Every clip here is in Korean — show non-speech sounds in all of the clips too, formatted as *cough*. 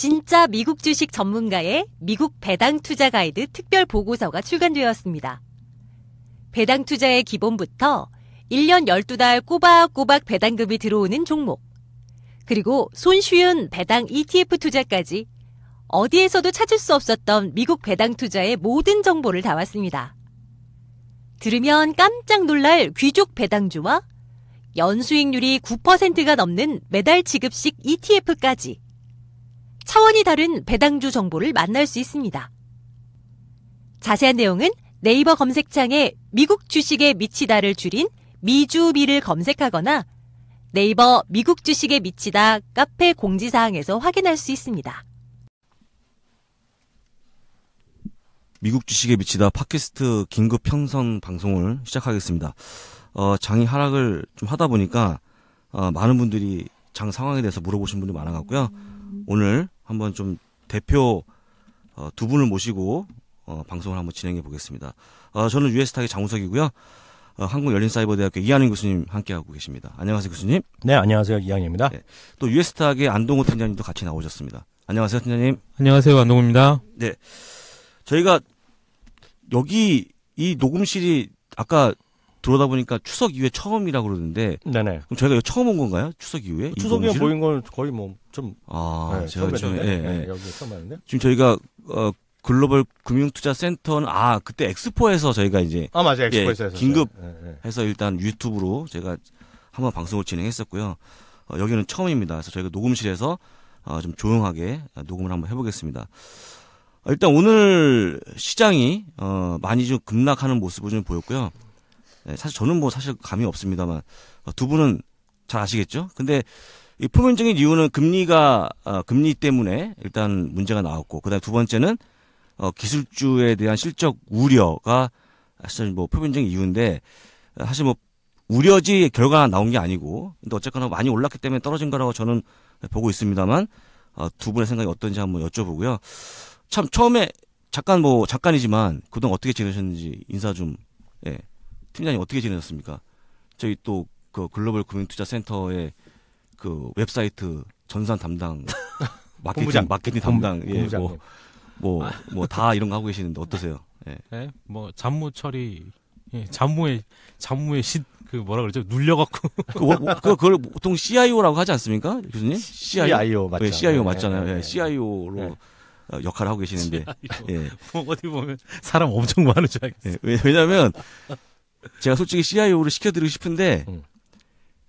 진짜 미국 주식 전문가의 미국 배당 투자 가이드 특별 보고서가 출간되었습니다. 배당 투자의 기본부터 1년 12달 꼬박꼬박 배당금이 들어오는 종목, 그리고 손쉬운 배당 ETF 투자까지 어디에서도 찾을 수 없었던 미국 배당 투자의 모든 정보를 담았습니다. 들으면 깜짝 놀랄 귀족 배당주와 연수익률이 9%가 넘는 매달 지급식 ETF까지 차원이 다른 배당주 정보를 만날 수 있습니다. 자세한 내용은 네이버 검색창에 미국 주식에 미치다를 줄인 미주미를 검색하거나 네이버 미국 주식에 미치다 카페 공지사항에서 확인할 수 있습니다. 미국 주식에 미치다 팟캐스트 긴급 평선 방송을 시작하겠습니다. 어, 장이 하락을 좀 하다 보니까 어, 많은 분들이 장 상황에 대해서 물어보신 분이 많아갖고요. 오늘 한번 좀 대표 어, 두 분을 모시고 어, 방송을 한번 진행해 보겠습니다. 어, 저는 유에스타의 장우석이고요. 어, 한국열린사이버대학교 이한인 교수님 함께하고 계십니다. 안녕하세요 교수님. 네 안녕하세요 이한입니다. 네, 또 유에스타의 안동호 팀장님도 같이 나오셨습니다. 안녕하세요 팀장님. 안녕하세요 안동호입니다. 네 저희가 여기 이 녹음실이 아까 들어다 보니까 추석 이후에 처음이라고 그러는데 네네. 그럼 저희가 처음 온 건가요? 추석 이후에? 추석에 이 보인 건 거의 뭐좀 아, 네, 제가 처음 네, 예, 네, 여기 처음 왔는데. 지금 저희가 어 글로벌 금융투자센터는 아 그때 엑스포에서 저희가 이제 아 맞아요 예, 엑스포에서 예, 긴급 네, 네. 해서 일단 유튜브로 제가 한번 방송을 진행했었고요 어, 여기는 처음입니다 그래서 저희가 녹음실에서 어, 좀 조용하게 녹음을 한번 해보겠습니다 어, 일단 오늘 시장이 어, 많이 좀 급락하는 모습을 좀 보였고요 네, 사실 저는 뭐 사실 감이 없습니다만 어, 두 분은 잘 아시겠죠? 근데 이 표면적인 이유는 금리가 어, 금리 때문에 일단 문제가 나왔고 그다음 두 번째는 어, 기술주에 대한 실적 우려가 사실 뭐 표면적인 이유인데 어, 사실 뭐 우려지 결과가 나온 게 아니고 근데 어쨌거나 많이 올랐기 때문에 떨어진 거라고 저는 보고 있습니다만 어, 두 분의 생각이 어떤지 한번 여쭤보고요. 참 처음에 잠깐 뭐 잠깐이지만 그동안 어떻게 지내셨는지 인사 좀 예, 팀장님 어떻게 지내셨습니까? 저희 또 그 글로벌 금융투자센터의 그 웹사이트 전산 담당 *laughs* 마케팅 본부장. 마케팅 담당 예, 본부장님. 뭐, 뭐, 뭐, 다 이런 거 하고 계시는데 어떠세요? 예. 네, 뭐, 잡무 처리, 예, 잡무에, 잡무에 시, 그 뭐라 그러죠? 눌려갖고. *laughs* 그, 뭐, 그, 그걸 보통 CIO라고 하지 않습니까? 교수님? CIO, CIO 맞죠. 예, CIO 예, 맞잖아요. 예, 예, 예. CIO로 예. 역할을 하고 계시는데. CIO. 예. 뭐 어디 보면 사람 엄청 많은 줄 알겠어요. 예, 왜냐면, 하 제가 솔직히 CIO를 시켜드리고 싶은데 음.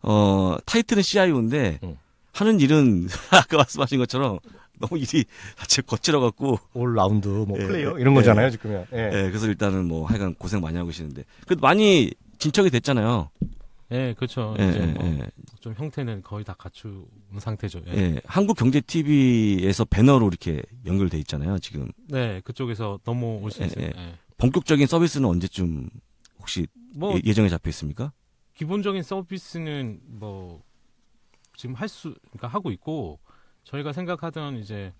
어 타이틀은 CIO인데 음. 하는 일은 *laughs* 아까 말씀하신 것처럼 너무 일이 자체 거칠어 갖고 올 라운드 뭐 예, 플레이어 이런 예, 거잖아요 지금 예. 예. 그래서 일단은 뭐 하여간 고생 많이 하고 계시는데 그래도 많이 진척이 됐잖아요. 예, 그렇죠. 예, 이제 뭐좀 예, 예. 형태는 거의 다 갖춘 상태죠. 예. 한국 경제 TV에서 배너로 이렇게 연결돼 있잖아요 지금. 네, 그쪽에서 넘어올 수 있어요. 본격적인 서비스는 언제쯤 혹시 뭐 예, 예정에 잡혀 있습니까? 기본적인 서비스는 뭐 지금 할수 그러니까 하고 있고 저희가 생각하던 이제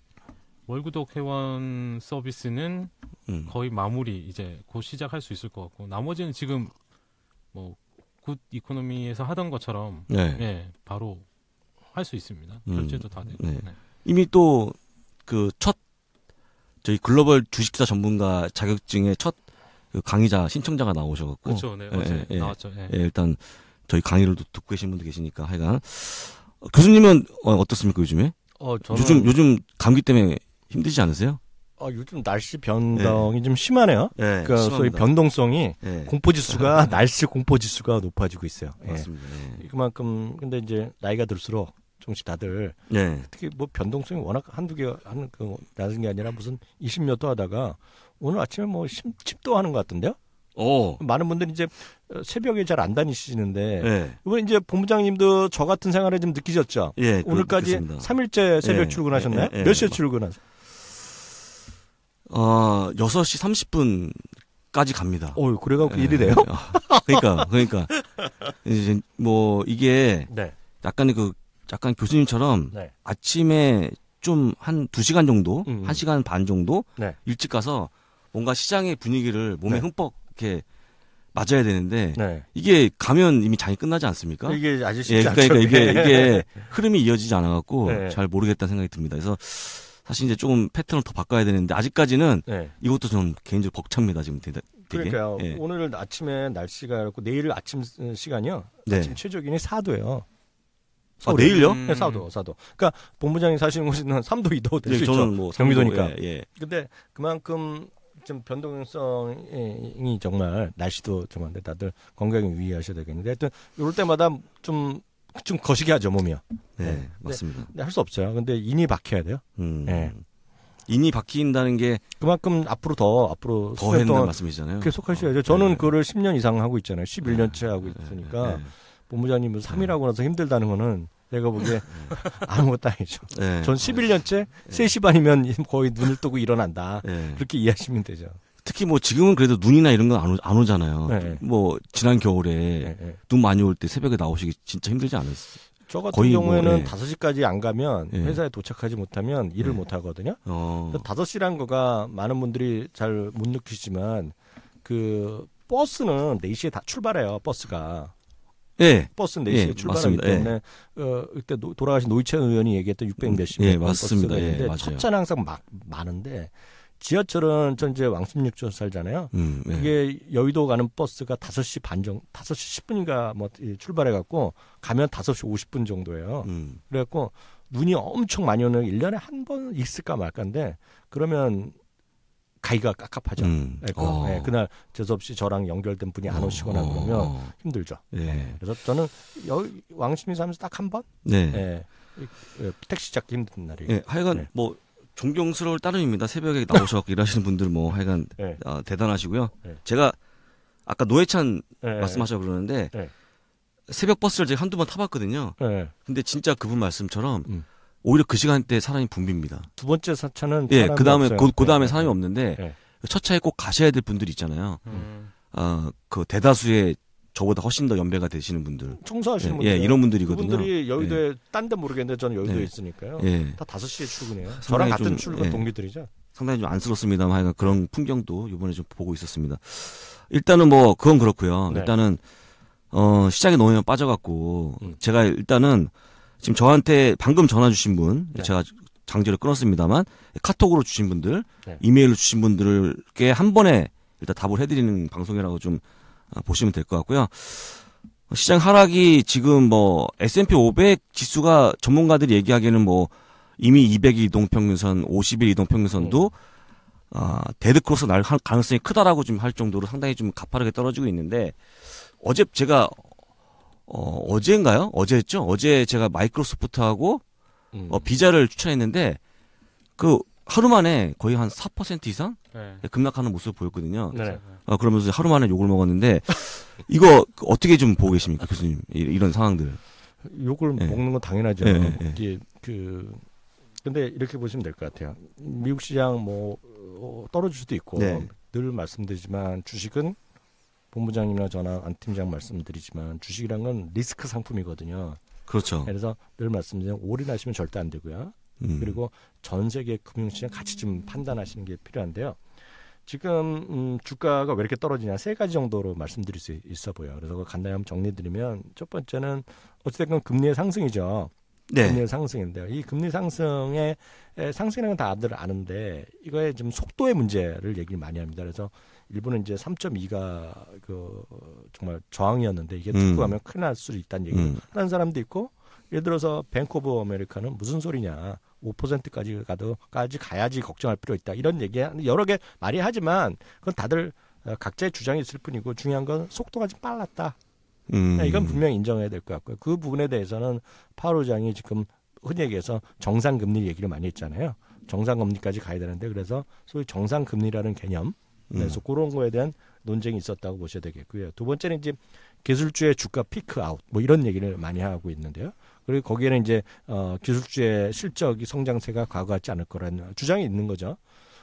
월구독 회원 서비스는 음. 거의 마무리 이제 곧 시작할 수 있을 것 같고 나머지는 지금 뭐 굿 이코노미에서 하던 것처럼 네. 예, 바로 할 수 있습니다. 음. 결제도 다 되고 네. 네. 이미 또 그 첫 저희 글로벌 주식사 전문가 자격증의 첫그 강의자 신청자가 나오셔갖고 그렇죠, 네, 어 예, 나왔죠. 예. 예, 일단 저희 강의를 듣고 계신 분도 계시니까 하여간 어, 교수님은 어, 떻습니까 요즘에? 어, 저는... 요즘 요즘 감기 때문에 힘들지 않으세요? 어, 요즘 날씨 변동이 네. 좀 심하네요. 네, 그러니까 심합니다. 소위 변동성이 네. 공포 지수가 *laughs* 날씨 공포 지수가 높아지고 있어요. 맞습니다. 그만큼 근데 이제 나이가 들수록 조금씩 다들 특히 뭐 변동성이 워낙 한두 개한 그, 낮은 게 아니라 무슨 20몇 도 하다가 오늘 아침에 뭐 심, 침도 하는 것 같던데요? 오. 어. 많은 분들이 이제 어, 새벽에 잘 안 다니시는데 네. 예. 이번 이제 본부장님도 저 같은 생활을 좀 느끼셨죠? 예, 오늘까지 그렇 3일째 예, 새벽 예, 출근하셨나요? 예, 예, 몇 시에 출근하세요? 어, 아, 6시 30분까지 갑니다. 오, 그래갖고 일이래요? 아, 그러니까, 그러니까. 이제 뭐, 이게 네. 약간 의 그, 약간 교수님처럼 네. 아침에 좀 한 2시간 정도, 음. 1시간 반 정도 네. 일찍 가서 뭔가 시장의 분위기를 몸에 네. 흠뻑 이렇게 맞아야 되는데 네. 이게 가면 이미 장이 끝나지 않습니까? 이게 아주 예, 그러니까 이게 이게 네. 흐름이 이어지지 않아 갖고 네. 잘 모르겠다 생각이 듭니다. 그래서 사실 이제 조금 패턴을 더 바꿔야 되는데 아직까지는 네. 이것도 좀 개인적으로 벅찹니다 지금 되게. 그러니까요. 예. 오늘 아침에 날씨가 그렇고 내일 아침 어, 시간이요. 네. 아침 최저 기온이 4도예요. 아, 내일요? 네, 4도, 음. 4도. 그러니까 본부장이 사시는 곳은 3도, 2도 될수 예, 있죠. 뭐 경기도니까. 예, 예. 근데 그만큼 좀 변동성이 정말 날씨도 정한데 다들 건강에 유의하셔야 되겠는데 하여튼 이럴 때마다 좀 좀 거시기 하죠 몸이요. 네, 네. 맞습니다. 네, 할수 없어요. 근데 인이 박혀야 돼요. 음. 네. 인이 바뀐다는 게 그만큼 앞으로 더 앞으로 더 했는 말씀이잖아요. 계속 하셔야죠. 어, 저는 네. 그를 10년 이상 하고 있잖아요. 11년째 하고 있으니까 네. 본부장님은 3일하고 나서 힘들다는 거는 내가 보기에 음. 아무것도 아니죠. 네. 전 11년째 네. 3시 반이면 거의 눈을 뜨고 일어난다. 네. 그렇게 이해하시면 되죠. 특히 뭐 지금은 그래도 눈이나 이런 건안 안 오잖아요. 네. 뭐 지난 겨울에 네, 네. 눈 많이 올 때 새벽에 나오시기 진짜 힘들지 않았어요? 저 같은 뭐, 경우에는 뭐, 예. 5시까지 안 가면 예. 회사에 도착하지 못하면 일을 예. 못 하거든요. 어. 5시란 거가 많은 분들이 잘 못 느끼지만 그 버스는 4시에 다 출발해요. 버스가. 예. 버스는 4시에 예, 출발하기 예. 때문에 예. 어, 그때 노, 돌아가신 노이찬 의원이 얘기했던 600 음, 몇십 예, 맞습니다. 버스인데 예, 첫차는 항상 막 많은데 지하철은 전 이제 왕십육조 살잖아요. 음, 예. 그게 여의도 가는 버스가 5시 반 정, 5시 10분인가 뭐 출발해 갖고 가면 5시 50분 정도예요. 음. 그래 갖고 눈이 엄청 많이 오는 1년에 한 번 있을까 말까인데 그러면 가기가 깝깝하죠. 음. 예, 어. 네, 그날 재수없이 저랑 연결된 분이 안 어. 오시거나 어. 그러면 힘들죠. 네. 그래서 저는 여기 왕십리 사면서 딱한 번. 네. 택시 잡기 힘든 날이에 하여간 뭐 존경스러울 따름입니다. 새벽에 나오셔서 *laughs* 일하시는 분들 뭐 하여간 어, 대단하시고요. 제가 아까 노회찬 말씀하셔 그러는데 새벽 버스를 제가 한두 번 타봤거든요. 근데 진짜 그분 말씀처럼 음. 오히려 그 시간대에 사람이 붐빕니다. 두 번째 차는 예, 그, 그 다음에 그 예, 다음에 사람이 예. 없는데 네. 첫 차에 꼭 가셔야 될 분들이 있잖아요. 음. 어그 대다수의 저보다 훨씬 더 연배가 되시는 분들. 청소하시는 예, 분들. 예, 이런 분들이거든요. 분들이 여의도에 예. 딴데 모르겠는데 저는 여의도에 예. 있으니까요. 예. 다 5시에 출근해요. 저랑 같은 좀, 출근 동기들이죠. 상당히 좀 안쓰럽습니다만 하여간 그런 풍경도 이번에 좀 보고 있었습니다. 일단은 뭐 그건 그렇고요. 네. 일단은 어시작에 너무 빠져갖고 음. 제가 일단은 지금 저한테 방금 전화 주신 분 네. 제가 강제로 끊었습니다만 카톡으로 주신 분들 네. 이메일로 주신 분들께 한 번에 일단 답을 해드리는 방송이라고 좀 아, 보시면 될 것 같고요. 시장 하락이 지금 뭐 S&P 500 지수가 전문가들이 얘기하기에는 뭐 이미 200 이동평균선, 50일 이동평균선도 네. 어, 아, 데드크로스 날 가능성이 크다라고 좀 할 정도로 상당히 좀 가파르게 떨어지고 있는데 어제 제가 어, 어제인가요? 어제였죠? 어제 제가 마이크로소프트하고 음. 어, 비자를 추천했는데 그 하루 만에 거의 한 4% 이상 네. 예, 급락하는 모습을 보였거든요. 네. 어, 그러면서 하루 만에 욕을 먹었는데 *laughs* 이거 어떻게 좀 보고 계십니까, 교수님? 이, 런상황들 욕을 네. 먹는 건 당연하죠. 예, 이게 그 근데 이렇게 보시면 될 것 같아요. 미국 시장 뭐 어, 떨어질 수도 있고 네. 늘 말씀드리지만 주식은 본부장님이나 저나 안 팀장 말씀드리지만 주식이란 건 리스크 상품이거든요. 그렇죠. 그래서 늘 말씀드리면 올인하시면 절대 안 되고요. 음. 그리고 전 세계 금융시장 같이 좀 판단하시는 게 필요한데요. 지금 음, 주가가 왜 이렇게 떨어지냐 세 가지 정도로 말씀드릴 수 있어 보여요. 그래서 간단히 한번 정리드리면 첫 번째는 어쨌든 금리의 상승이죠. 네. 금리의 상승인데요. 이 금리 상승의 상승이라는 건 다들 아는데 이거의 좀 속도의 문제를 얘기를 많이 합니다. 그래서 일본은 이제 3.2가 그 정말 저항이었는데 이게 투구하면 음. 큰일 날수도 있다는 얘기를 음. 하는 사람도 있고 예를 들어서 뱅크 오브 아메리카는 무슨 소리냐 5%까지 가도 까지 가야지 걱정할 필요 있다 이런 얘기 여러 개 말이 하지만 그건 다들 각자의 주장이 있을 뿐이고 중요한 건 속도가 좀 빨랐다 음. 네, 이건 분명히 인정해야 될 것 같고요 그 부분에 대해서는 파로장이 지금 흔히 얘기해서 정상금리 얘기를 많이 했잖아요 정상금리까지 가야 되는데 그래서 소위 정상금리라는 개념 음. 그래서 음. 그런 거에 대한 논쟁이 있었다고 보셔야 되겠고요. 두 번째는 이제 기술주의 주가 피크 아웃 뭐 이런 얘기를 많이 하고 있는데요. 그리고 거기에는 이제 어, 기술주의 실적이 성장세가 과거 같지 않을 거라는 주장이 있는 거죠.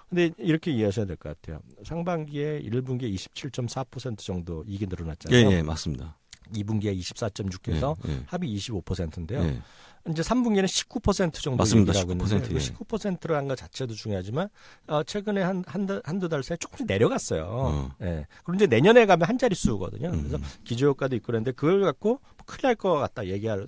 근데 이렇게 이해하셔야 될 것 같아요. 상반기에 1분기에 27.4% 정도 이익이 늘어났잖아요. 예, 예, 맞습니다. 2분기에 24.6에서 예, 예. 합이 25%인데요. 예. 이제 3분기는19% 정도 맞습니다. 19%. 예. 19%로 한것 자체도 중요하지만 어, 최근에 한 한두 달 사이 조금씩 내려갔어요. 어. 예. 그런데 내년에 가면 한 자리 수거든요. 그래서 음. 기저효과도 있고 그런데 그걸 갖고 뭐 큰일 날 것 같다 얘기할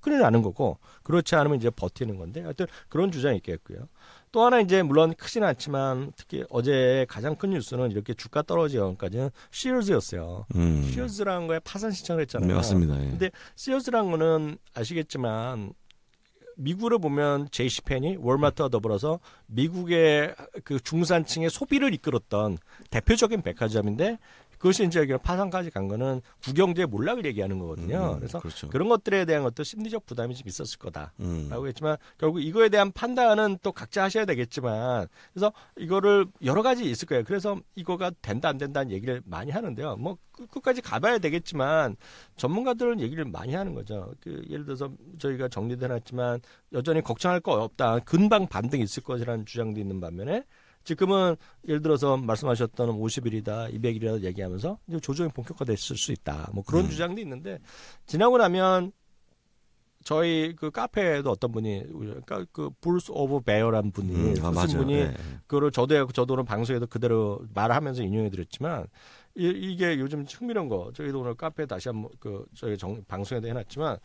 큰일 나는 거고 그렇지 않으면 이제 버티는 건데 하여튼 그런 주장이 있겠고요. 또 하나 이제 물론 크지는 않지만 특히 어제 가장 큰 뉴스는 이렇게 주가 떨어지기까지는 시어즈였어요. 음. 시어즈라는 거에 파산 신청을 했잖아요. 네, 맞습니다. 예. 근데 시어즈라는 거는 아시겠지만 미국으로 보면 제이시펜이 월마트와 더불어서 미국의 그 중산층의 소비를 이끌었던 대표적인 백화점인데 그것이 이제 파산까지 간 거는 국영제 몰락을 얘기하는 거거든요. 음, 음, 그래서 그렇죠. 그런 것들에 대한 것도 심리적 부담이 좀 있었을 거다라고 음. 했지만 결국 이거에 대한 판단은 또 각자 하셔야 되겠지만 그래서 이거를 여러 가지 있을 거예요. 그래서 이거가 된다 안 된다는 얘기를 많이 하는데요. 뭐 끝까지 가봐야 되겠지만 전문가들은 얘기를 많이 하는 거죠. 그 예를 들어서 저희가 정리돼 놨지만 여전히 걱정할 거 없다. 금방 반등이 있을 것이라는 주장도 있는 반면에 지금은 예를 들어서 말씀하셨던 50일이다, 200일이다 얘기하면서 조정이 본격화됐을 수 있다. 뭐 그런 음. 주장도 있는데 지나고 나면 저희 그 카페에도 어떤 분이 그러니까 그 불스 오브 베어란 분이 음, 아, 분이 네. 그거를 저도 저도 는 방송에도 그대로 말하면서 인용해 드렸지만 이, 게 요즘 흥미로운 거 저희도 오늘 카페에 다시 한번 그 저희 정, 방송에도 해놨지만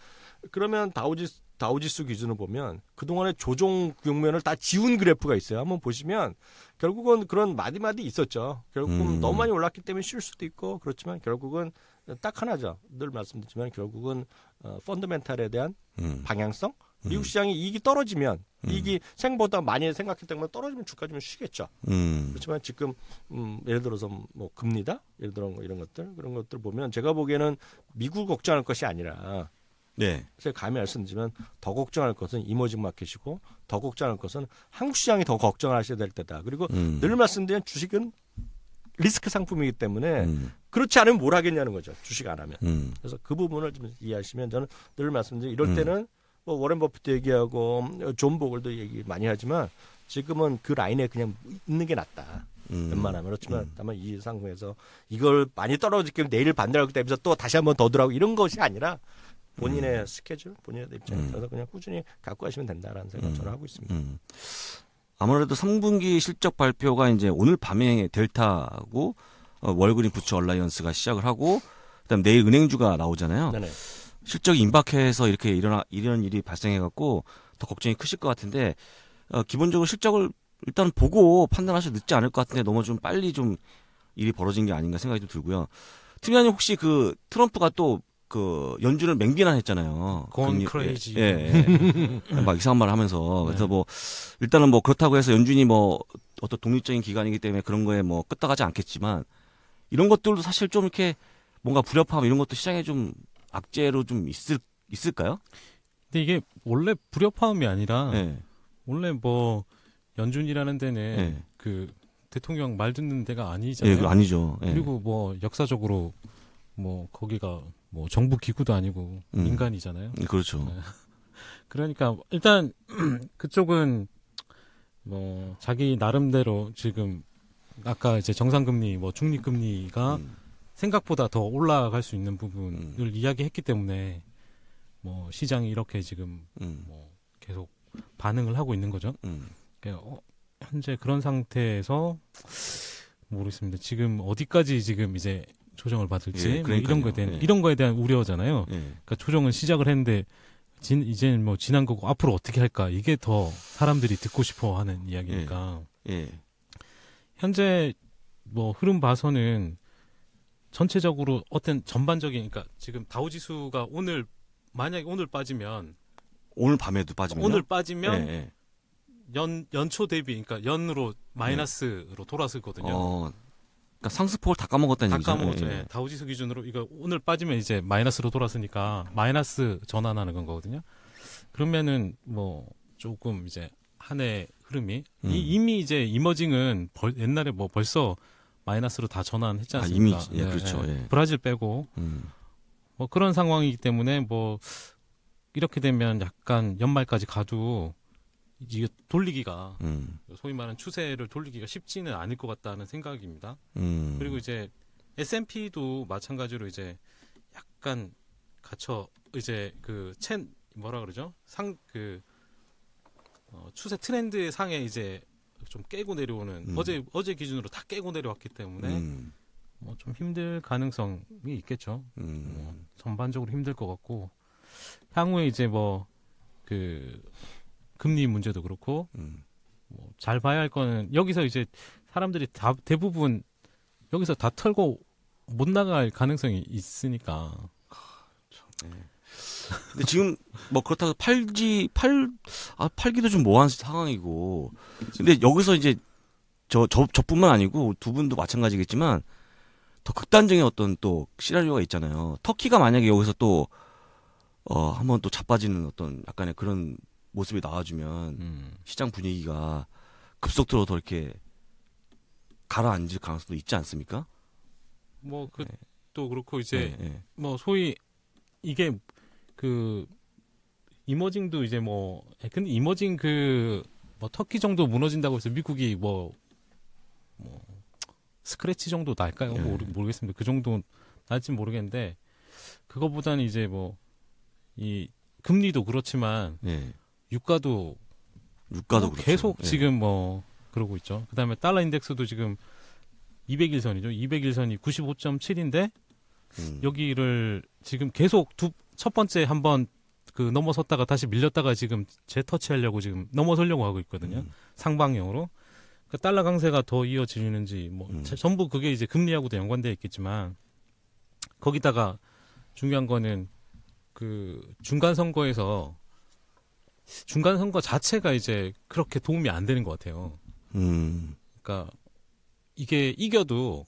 그러면 다우지 다우지수 기준으로 보면 그동안의 조종 국면을다 지운 그래프가 있어요. 한번 보시면 결국은 그런 마디마디 있었죠. 결국은 음. 너무 많이 올랐기 때문에 쉴 수도 있고 그렇지만 결국은 딱 하나죠. 늘 말씀드리지만 결국은 어, 펀드멘탈에 대한 음. 방향성 미국 음. 시장이 이익이 떨어지면 음. 이익이 생보다 많이 생각했던 것 떨어지면 주가 좀 쉬겠죠. 음. 그렇지만 지금 음, 예를 들어서 뭐 금리다 예를 들어 뭐 이런 것들 그런 것들 보면 제가 보기에는 미국 걱정할 것이 아니라 네. 그 감히 말씀드리면 더 걱정할 것은 이모징 마켓이고 더 걱정할 것은 한국 시장이 더 걱정하셔야 될 때다. 그리고 음. 늘 말씀드린 주식은 리스크 상품이기 때문에 음. 그렇지 않으면 뭘 하겠냐는 거죠. 주식 안 하면. 음. 그래서 그 부분을 좀 이해하시면 저는 늘 말씀드린 이럴 음. 때는 뭐 워렌 버핏도 얘기하고 음, 존 보글도 얘기 많이 하지만 지금은 그 라인에 그냥 있는 게 낫다. 음. 웬만하면 그렇지만 음. 다만 이상품에서 이걸 많이 떨어지게 내일 반대하고 대비서또 다시 한번 더 들어가고 이런 것이 아니라 본인의 음. 스케줄, 본인의 입장에 음. 따라서 그냥 꾸준히 갖고 가시면 된다라는 생각 음. 저는 하고 있습니다. 음. 아무래도 3분기 실적 발표가 이제 오늘 밤에 델타하고 어, 월그린 부츠 얼라이언스가 시작을 하고 그다음 내일 은행주가 나오잖아요. 네네. 실적이 임박해서 이렇게 일어나 이런 일이 발생해갖고 더 걱정이 크실 것 같은데 어, 기본적으로 실적을 일단 보고 판단하셔도 늦지 않을 것 같은데 너무 좀 빨리 좀 일이 벌어진 게 아닌가 생각이 좀 들고요. 팀장님 혹시 그 트럼프가 또 그연준을 맹비난했잖아요. 건 크레이지. 예, 예. 막 이상한 말을 하면서 그래서 네. 뭐 일단은 뭐 그렇다고 해서 연준이 뭐 어떤 독립적인 기관이기 때문에 그런 거에 뭐 끄떡하지 않겠지만 이런 것들도 사실 좀 이렇게 뭔가 불협화음 이런 것도 시장에 좀 악재로 좀 있을 있을까요? 근데 이게 원래 불협화음이 아니라 네. 원래 뭐 연준이라는 데는 네. 그 대통령 말 듣는 데가 예, 그 아니잖아요. 예, 아니죠. 예. 그리고 뭐 역사적으로 뭐 거기가 뭐 정부 기구도 아니고 음. 민간이잖아요. 음, 그렇죠. 네. *laughs* 그러니까 일단 *clears throat* 그쪽은 뭐 자기 나름대로 지금 아까 이제 정상금리 뭐 중립금리가 음. 생각보다 더 올라갈 수 있는 부분을 음. 이야기했기 때문에 뭐 시장이 이렇게 지금 음. 뭐 계속 반응을 하고 있는 거죠. 그러니까 어, 현재 그런 상태에서 모르겠습니다. 지금 어디까지 지금 이제 조정을 받을지 예, 뭐 이런 거에 대한 예. 이런 거에 대한 우려잖아요. 예. 그러니까 조정은 시작을 했는데 진이제뭐 지난 거고 앞으로 어떻게 할까 이게 더 사람들이 듣고 싶어 하는 이야기니까. 예. 예. 현재 뭐 흐름 봐서는 전체적으로 어떤 전반적인 그러니까 지금 다우 지수가 오늘 만약에 오늘 빠지면 오늘 밤에도 빠지면 오늘 빠지면 예, 연 연초 대비 그러니까 연으로 마이너스로 돌아섰거든요 어. 그러니까 상승폭을 다 까먹었다는 얘기죠. 다 까먹었죠. 예. 예 다우지수 기준으로 이거 오늘 빠지면 이제 마이너스로 돌았으니까 마이너스 전환하는 건 거거든요. 그러면은 뭐 조금 이제 한해 흐름이 음. 이, 미 이제 이머징은 벌, 옛날에 뭐 벌써 마이너스로 다 전환했지 않습니까? 아, 이미 예, 예, 그렇죠. 예. 예. 브라질 빼고 음. 뭐 그런 상황이기 때문에 뭐 이렇게 되면 약간 연말까지 가도 이게 돌리기가 음. 소위 말하는 추세를 돌리기가 쉽지는 않을 것 같다는 생각입니다. 음. 그리고 이제 S&P도 마찬가지로 이제 약간 갇혀 이제 그챈 뭐라 그러죠 상그 어, 추세 트렌드 상에 이제 좀 깨고 내려오는 음. 어제 어제 기준으로 다 깨고 내려왔기 때문에 음. 뭐좀 힘들 가능성이 있겠죠. 음. 뭐 전반적으로 힘들 것 같고 향후에 이제 뭐그 금리 문제도 그렇고 음. 뭐잘 봐야 할 거는 여기서 이제 사람들이 다 대부분 여기서 다 털고 못 나갈 가능성이 있으니까. 네. 근데 지금 뭐 그렇다고 팔지 팔아 팔기도 좀 뭐한 상황이고. 근데 여기서 이제 저, 저 저뿐만 아니고 두 분도 마찬가지겠지만 더 극단적인 어떤 또 시나리오가 있잖아요. 터키가 만약에 여기서 또 어, 한번 또 자빠지는 어떤 약간의 그런 모습이 나와주면 음. 시장 분위기가 급속도로 더 이렇게 가라앉을 가능성도 있지 않습니까? 뭐 그또 네. 그렇고 이제 네, 네. 뭐 소위 이게 그 이머징도 이제 뭐 예, 근데 이머징 그 뭐 터키 정도 무너진다고 해서 미국이 뭐, 뭐 스크래치 정도 날까요? 뭐 네. 모르, 모르겠습니다. 그 정도 날진 모르겠는데 그거보다는 이제 뭐 이 금리도 그렇지만 네. 유가도 유가도 뭐 그렇죠. 계속 예. 지금 뭐 그러고 있죠. 그다음에 달러 인덱스도 지금 200일선이죠. 200일선이 95.7인데 음. 여기를 지금 계속 두 첫 번째 한번 그 넘어섰다가 다시 밀렸다가 지금 재터치하려고 지금 넘어서려고 하고 있거든요. 음. 상방향으로. 그 그러니까 달러 강세가 더 이어지는지 뭐 음. 전부 그게 이제 금리하고도 연관되어 있겠지만 거기다가 중요한 거는 그 중간 선거에서 중간 선거 자체가 이제 그렇게 도움이 안 되는 것 같아요. 음. 그러니까 이게 이겨도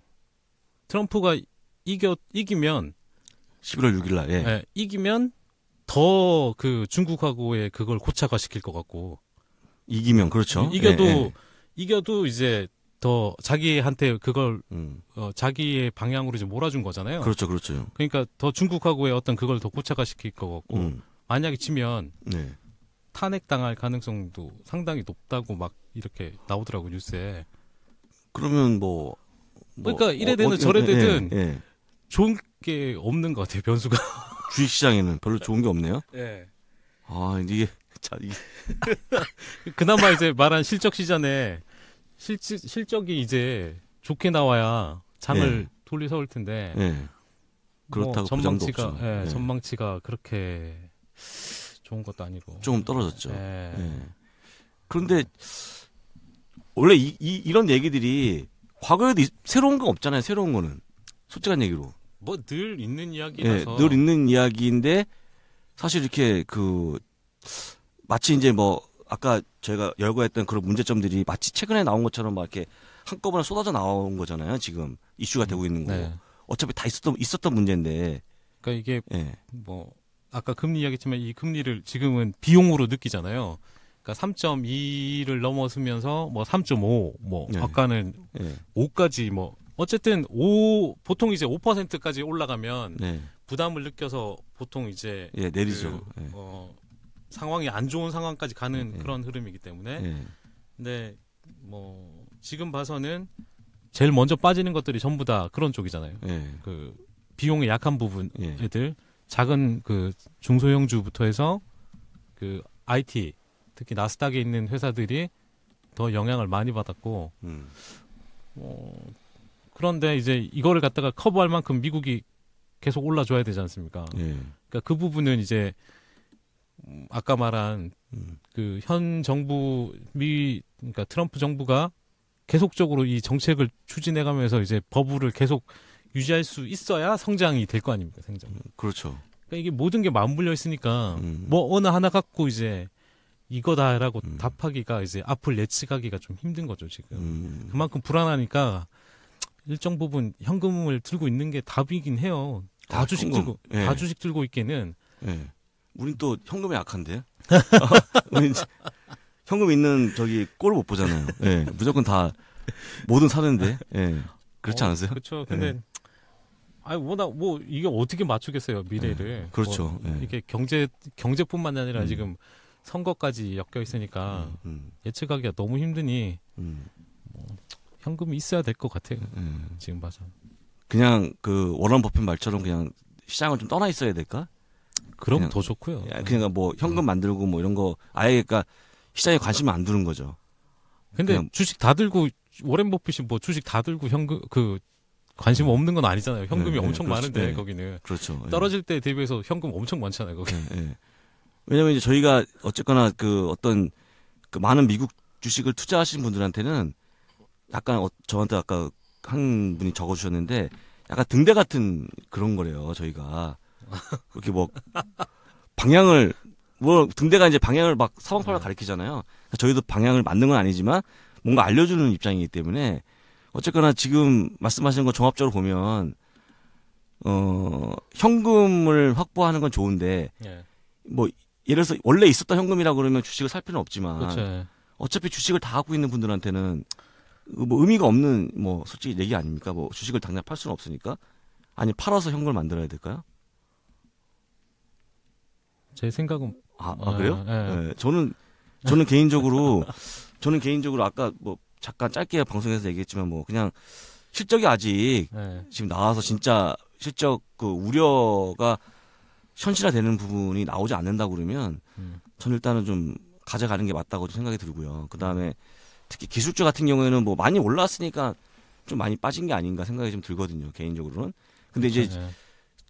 트럼프가 이겨 이기면 11월 6일 날 예. 예, 이기면 더 그 중국하고의 그걸 고착화 시킬 것 같고 이기면 그렇죠. 이겨도 예, 예, 이겨도 이제 더 자기한테 그걸 음. 어, 자기의 방향으로 이제 몰아준 거잖아요. 그렇죠, 그렇죠. 그러니까 더 중국하고의 어떤 그걸 더 고착화 시킬 것 같고 음. 만약에 치면 네. 탄핵당할 가능성도 상당히 높다고 막 이렇게 나오더라고 뉴스에. 그러면 뭐, 뭐 그러니까 이래 어, 되든 어, 저래 예, 되든 예, 예. 좋은 게 없는 것 같아요 변수가. *laughs* 주식시장에는 별로 좋은 게 없네요. 예. 아 이게 자 이게 *laughs* 그나마 이제 말한 실적 시장에 실 실적이 이제 좋게 나와야 장을 예. 돌리 서올 텐데. 예. 뭐 그렇다고 뭐 전망치가 예, 전망치가 그렇게 좋은 것도 아니고 조금 떨어졌죠. 네. 네. 그런데 원래 이, 이, 런 얘기들이 과거에도 새로운 건 없잖아요. 새로운 거는 솔직한 얘기로 뭐 늘 있는 이야기라서 예, 네, 늘 있는 이야기인데 사실 이렇게 그 마치 이제 뭐 아까 저희가 열거했던 그런 문제점들이 마치 최근에 나온 것처럼 막 이렇게 한꺼번에 쏟아져 나온 거잖아요. 지금 이슈가 음, 되고 있는 거 네. 어차피 다 있었던 있었던 문제인데. 그러니까 이게 네. 뭐 아까 금리 이야기했지만 이 금리를 지금은 비용으로 느끼잖아요. 그러니까 3.2를 넘어서면서 뭐 3.5, 뭐 네. 아까는 네. 5까지 뭐 어쨌든 5 보통 이제 5%까지 올라가면 네. 부담을 느껴서 보통 이제 예, 내리죠. 그, 예. 어, 상황이 안 좋은 상황까지 가는 예. 그런 흐름이기 때문에 예. 근데 뭐 지금 봐서는 제일 먼저 빠지는 것들이 전부 다 그런 쪽이잖아요. 그비용이 약한 부분 애들 작은 그 중소형 주부터 해서 그 IT 특히 나스닥에 있는 회사들이 더 영향을 많이 받았고 음. 어, 그런데 이제 이거를 갖다가 커버할 만큼 미국이 계속 올라줘야 되지 않습니까? 예. 그러니까 그 부분은 이제 아까 말한 음. 그현 정부 미 그러니까 트럼프 정부가 계속적으로 이 정책을 추진해가면서 이제 버블을 계속 유지할 수 있어야 성장이 될 거 아닙니까 생장. 음, 그렇죠. 그러니까 이게 모든 게 맞물려 있으니까 음. 뭐 어느 하나 갖고 이제 이거다라고 음. 답하기가 이제 앞을 예측하기가 좀 힘든 거죠 지금. 음. 그만큼 불안하니까 일정 부분 현금을 들고 있는 게 답이긴 해요. 다 아, 주식 현금. 들고 네. 다 주식 들고 있기는. 네. 예. 우린 또현금이 약한데. *laughs* 우린 현금 있는 저기 꼴을 못 보잖아요. 네. 무조건 다모든 사는데. 네. 그렇지 어, 않으세요? 그렇죠. 근데 네. 아니 워낙 뭐 이게 어떻게 맞추겠어요 미래를. 네, 뭐 그렇죠. 뭐, 이게 경제 경제뿐만 아니라 음. 지금 선거까지 엮여 있으니까 음, 음. 예측하기가 너무 힘드니 음. 뭐, 현금이 있어야 될 것 같아요. 네. 지금 봐서. 그냥 그 워런 버핏 말처럼 그냥 시장을 좀 떠나 있어야 될까? 그럼 그냥, 더 좋고요. 그러니까 뭐 현금 음. 만들고 뭐 이런 거 아예 그니까 시장에 관심을 안 두는 거죠. 근데 주식 다 들고 워렌 버핏이 뭐 주식 다 들고 현금 그 관심 없는 건 아니잖아요. 현금이 네, 네, 엄청 그 많은데 그렇죠. 네. 거기는 그렇죠. 떨어질 때 대비해서 현금 엄청 많잖아요. 거기. 왜냐면 이제 저희가 어쨌거나 그 어떤 그 많은 미국 주식을 투자하신 분들한테는 약간 어, 저한테 아까 한 분이 적어주셨는데 약간 등대 같은 그런 거래요. 저희가 이렇게 뭐 *laughs* 방향을 뭐 등대가 이제 방향을 막 사방팔방 가리키잖아요. 그러니까 저희도 방향을 맞는 건 아니지만 뭔가 알려주는 입장이기 때문에 어쨌거나 지금 말씀하신거 종합적으로 보면 어 현금을 확보하는 건 좋은데 예. 뭐 예를 들어서 원래 있었던 현금이라 그러면 주식을 살 필요는 없지만 그렇죠. 예. 어차피 주식을 다 갖고 있는 분들한테는 뭐 의미가 없는 뭐 솔직히 얘기 아닙니까? 뭐 주식을 당장 팔 수는 없으니까 아니 팔아서 현금을 만들어야 될까요? 제 생각은 아, 아 그래요? 아, 예. 예 저는 저는 개인적으로 저는 개인적으로 아까 뭐 잠깐 짧게 방송에서 얘기했지만 뭐 그냥 실적이 아직 네. 지금 나와서 진짜 실적 그 우려가 현실화되는 부분이 나오지 않는다 그러면 음. 전 일단은 좀 가져가는 게 맞다고 생각이 들고요. 그 다음에 음. 특히 기술주 같은 경우에는 뭐 많이 올라왔으니까 좀 많이 빠진 게 아닌가 생각이 좀 들거든요. 개인적으로는. 근데 이제 그렇죠. 네.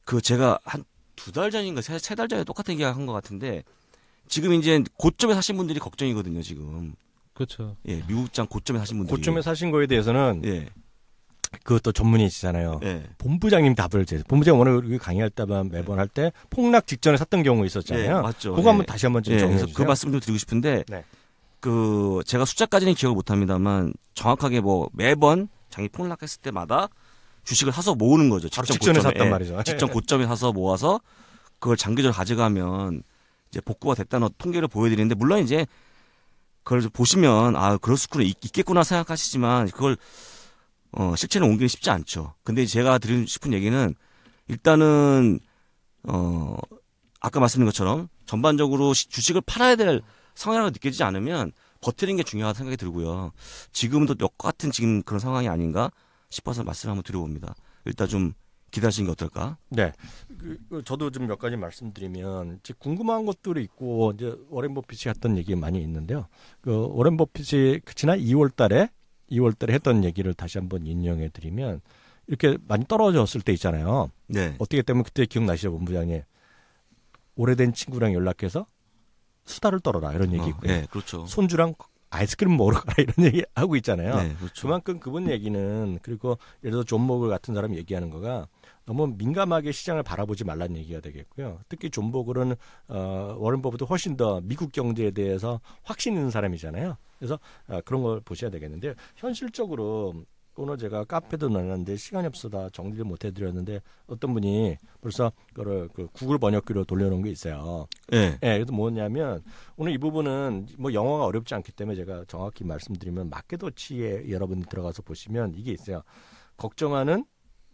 그 제가 한 두 달 전인가 세 달 전에 똑같은 얘기 한것 같은데 지금 이제 고점에 사신 분들이 걱정이거든요. 지금 그렇죠. 예, 미국장 고점에 사신 분들. 고점에 사신 거에 대해서는 예. 그것도 전문이시잖아요. 예. 본부장님 답을 제 본부장 오늘 강의할 때만 매번 예. 할때 폭락 직전에 샀던 경우 있었잖아요. 예, 맞죠. 그거 한번 예. 다시 한번 좀정해서그 말씀 좀 예, 그 드리고 싶은데 네. 그 제가 숫자까지는 기억을 못합니다만 정확하게 뭐 매번 장이 폭락했을 때마다 주식을 사서 모으는 거죠. 직전 직전에 고점에. 샀단 말이죠. 직전 *laughs* 고점에 사서 모아서 그걸 장기적으로 가져가면 이제 복구가 됐다는 통계를 보여드리는데 물론 이제 그걸 보시면 아 그럴 수 있, 겠구나 생각하시지만 그걸 어, 실체는 옮기는 쉽지 않죠. 근데 제가 드리고 싶은 얘기는 일단은 어 아까 말씀드린 것처럼 전반적으로 주식을 팔아야 될 상황이라고 느껴지지 않으면 버티는 게 중요하다 생각이 들고요. 지금도또 똑같은 지금 그런 상황이 아닌가 싶어서 말씀을 한번 드려봅니다. 일단 좀 기다리시는 게 어떨까? 네. 그, 그 저도 좀 몇 가지 말씀드리면 궁금한 것들이 있고 이제 워렌 버핏이 했던 얘기 많이 있는데요. 그 워렌 버핏이 그 지난 2월 달에 2월 달에 했던 얘기를 다시 한번 인용해 드리면 이렇게 많이 떨어졌을 때 있잖아요. 네. 어떻게 때문에 그때 기억나시죠, 본부장님? 오래된 친구랑 연락해서 수다를 떨어라 이런 얘기 어, 있고요. 어, 네, 그렇죠. 손주랑 아이스크림 먹으러 가라 이런 얘기 하고 있잖아요. 네, 그렇죠. 그만큼 그분 얘기는 그리고 예를 들어 존 모글 같은 사람이 얘기하는 거가 너무 민감하게 시장을 바라보지 말라는 얘기가 되겠고요. 특히 존 모글은 어, 워런 버프도 훨씬 더 미국 경제에 대해서 확신 있는 사람이잖아요. 그래서 어, 그런 걸 보셔야 되겠는데 현실적으로 오늘 제가 카페도 넣었는데 시간이 없어다 정리를 못 해드렸는데 어떤 분이 벌써 그걸 그 구글 번역기로 돌려놓은 게 있어요. 예. 예. 그래서 뭐냐면 오늘 이 부분은 뭐 영어가 어렵지 않기 때문에 제가 정확히 말씀드리면 마케도치에 여러분이 들어가서 보시면 이게 있어요. 걱정하는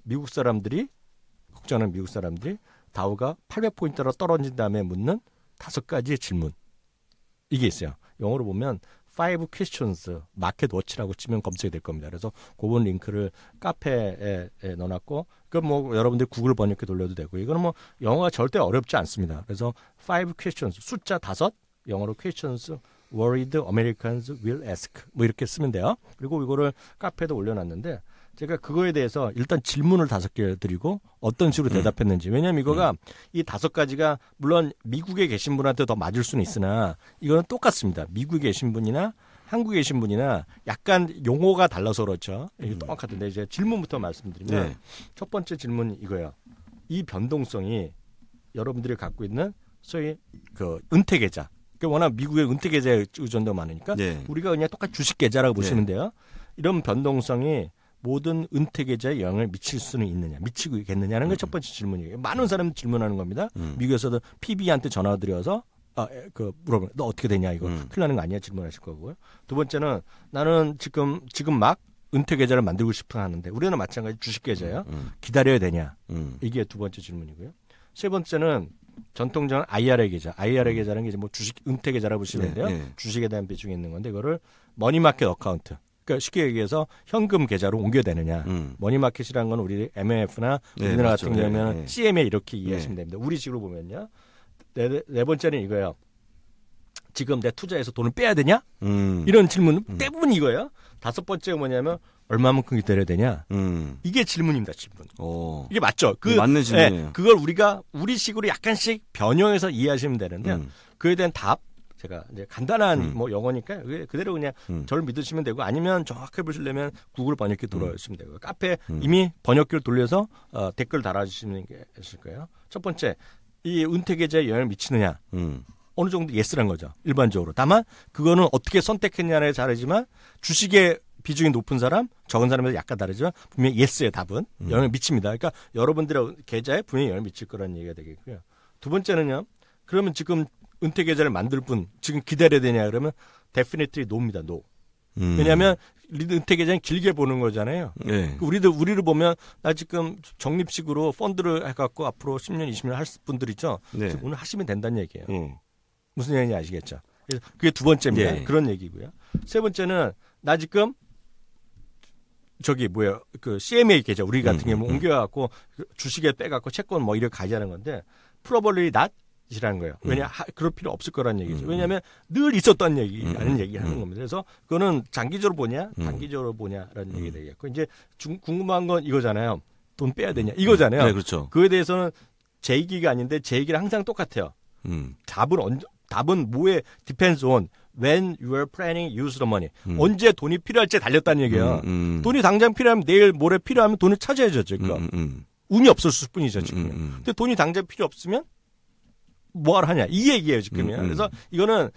미국 사람들이 걱정하는 미국 사람들이 다우가 800포인트로 떨어진 다음에 묻는 다섯 가지 질문. 이게 있어요. 영어로 보면 5 questions 마켓 워치라고 치면 검색이 될 겁니다. 그래서 고분 링크를 카페에 넣어놨고 그 뭐 여러분들 구글 번역기 돌려도 되고 이거는 뭐 영어가 절대 어렵지 않습니다. 그래서 5 questions 숫자 다섯 영어로 questions worried Americans will ask 뭐 이렇게 쓰면 돼요. 그리고 이거를 카페에도 올려놨는데 제가 그거에 대해서 일단 질문을 다섯 개 드리고 어떤 식으로 음. 대답했는지. 왜냐면 이거가 음. 이 다섯 가지가 물론 미국에 계신 분한테 더 맞을 수는 있으나 이거는 똑같습니다. 미국에 계신 분이나 한국에 계신 분이나 약간 용어가 달라서 그렇죠. 이게 음. 똑같은데 이제 질문부터 말씀드리면 네. 첫 번째 질문 이거예요. 이 변동성이 여러분들이 갖고 있는 소위 그 은퇴 계좌. 그 워낙 미국의 은퇴 계좌에 의존도 많으니까 네. 우리가 그냥 똑같이 주식 계좌라고 네. 보시면 돼요. 이런 변동성이 모든 은퇴계좌에 영향을 미칠 수는 있느냐, 미치고 있겠느냐는 게첫 번째 질문이에요. 많은 사람 질문하는 겁니다. 음. 미국에서도 PB한테 전화드려서 아, 그 물어보면 너 어떻게 되냐 이거 음. 틀리는 거 아니야 질문하실 거고요. 두 번째는 나는 지금 지금 막 은퇴 계좌를 만들고 싶어 하는데 우리는 마찬가지 주식 계좌야. 음, 음. 기다려야 되냐? 음. 이게 두 번째 질문이고요. 세 번째는 전통적인 IRA 계좌, IRA 음. 계좌라는 게 이제 뭐 주식 은퇴 계좌라고 보시는데요. 네, 네. 주식에 대한 비중이 있는 건데 이거를 머니마켓 어카운트, 그러니까 쉽게 얘기해서 현금 계좌로 옮겨되느냐. 야 음. 머니마켓이라는 건 우리 m f 나 네, 우리나라 네, 같은 경우는 네, 네. CMA 이렇게 이해하시면 됩니다. 우리 식으로 보면요. 네, 네, 네 번째는 이거예요. 지금 내 투자에서 돈을 빼야 되냐? 음. 이런 질문 음. 대부분 이거예요. 다섯 번째가 뭐냐면 얼마만큼 기다려야 되냐? 음. 이게 질문입니다, 질문. 오. 어. 이게 맞죠? 그, 네, 맞는 질문이에요. 예, 그걸 우리가 우리식으로 약간씩 변형해서 이해하시면 되는데 음. 그에 대한 답 제가 이제 간단한 음. 뭐 영어니까 그대로 그냥 음. 저를 믿으시면 되고 아니면 정확히 보시려면 구글 번역기 음. 돌려주시면 되고 카페 음. 이미 번역기를 돌려서 어, 댓글 달아주시는 게 있을 거예요. 첫 번째 이 은퇴 계좌에 영향을 미치느냐. 음. 어느 정도 예스란 거죠 일반적으로 다만 그거는 어떻게 선택했냐에 잘르지만 주식의 비중이 높은 사람, 적은 사람에서 약간 다르지만 분명히 예스의 답은 영향을 미칩니다. 그러니까 여러분들의 계좌에 분명히 영향을 미칠 거라는 얘기가 되겠고요. 두 번째는요. 그러면 지금 은퇴 계좌를 만들 뿐 지금 기다려야 되냐 그러면 데피니트리 노입니다. 노. 음. 왜냐하면 은퇴 계좌는 길게 보는 거잖아요. 네. 우리도 우리를 보면 나 지금 적립식으로 펀드를 해갖고 앞으로 10년, 20년 할 분들 있죠. 네. 오늘 하시면 된다는 얘기예요. 음. 무슨 얘기인지 아시겠죠? 그게 래서그두 번째입니다. 네. 그런 얘기고요. 세 번째는 나 지금 저기 뭐야 그 CMA 계좌 우리 같은 음, 경우 음, 음, 옮겨갖고 주식에 빼갖고 채권 뭐 이렇게 가자는 건데 프로벌리 낫 이라는 거예요. 음. 왜냐 음. 하, 그럴 필요 없을 거란 얘기죠. 음. 음. 왜냐하면 늘 있었던 얘기라는 음. 음 얘기하는 겁니다. 그래서 그거는 장기적으로 보냐, 단기적으로 보냐라는 얘기 되겠고 이제 중, 궁금한 건 이거잖아요. 돈 빼야 되냐 이거잖아요. 네, 그렇죠. 그에 대해서는 제 얘기가 아닌데 제 얘기는 항상 똑같아요. 답은 언제 답은 뭐에 depends on when you are planning use the money. 음. 언제 돈이 필요할지 달렸다는 얘기야. 음, 음. 돈이 당장 필요하면 내일 모레 필요하면 돈을 찾아야죠, 지금. 음, 운이 없었을 뿐이죠, 지금. 근데 돈이 당장 필요 없으면 뭐하러 하냐 이 얘기예요 지금이야. 음, 음, 그래서 이거는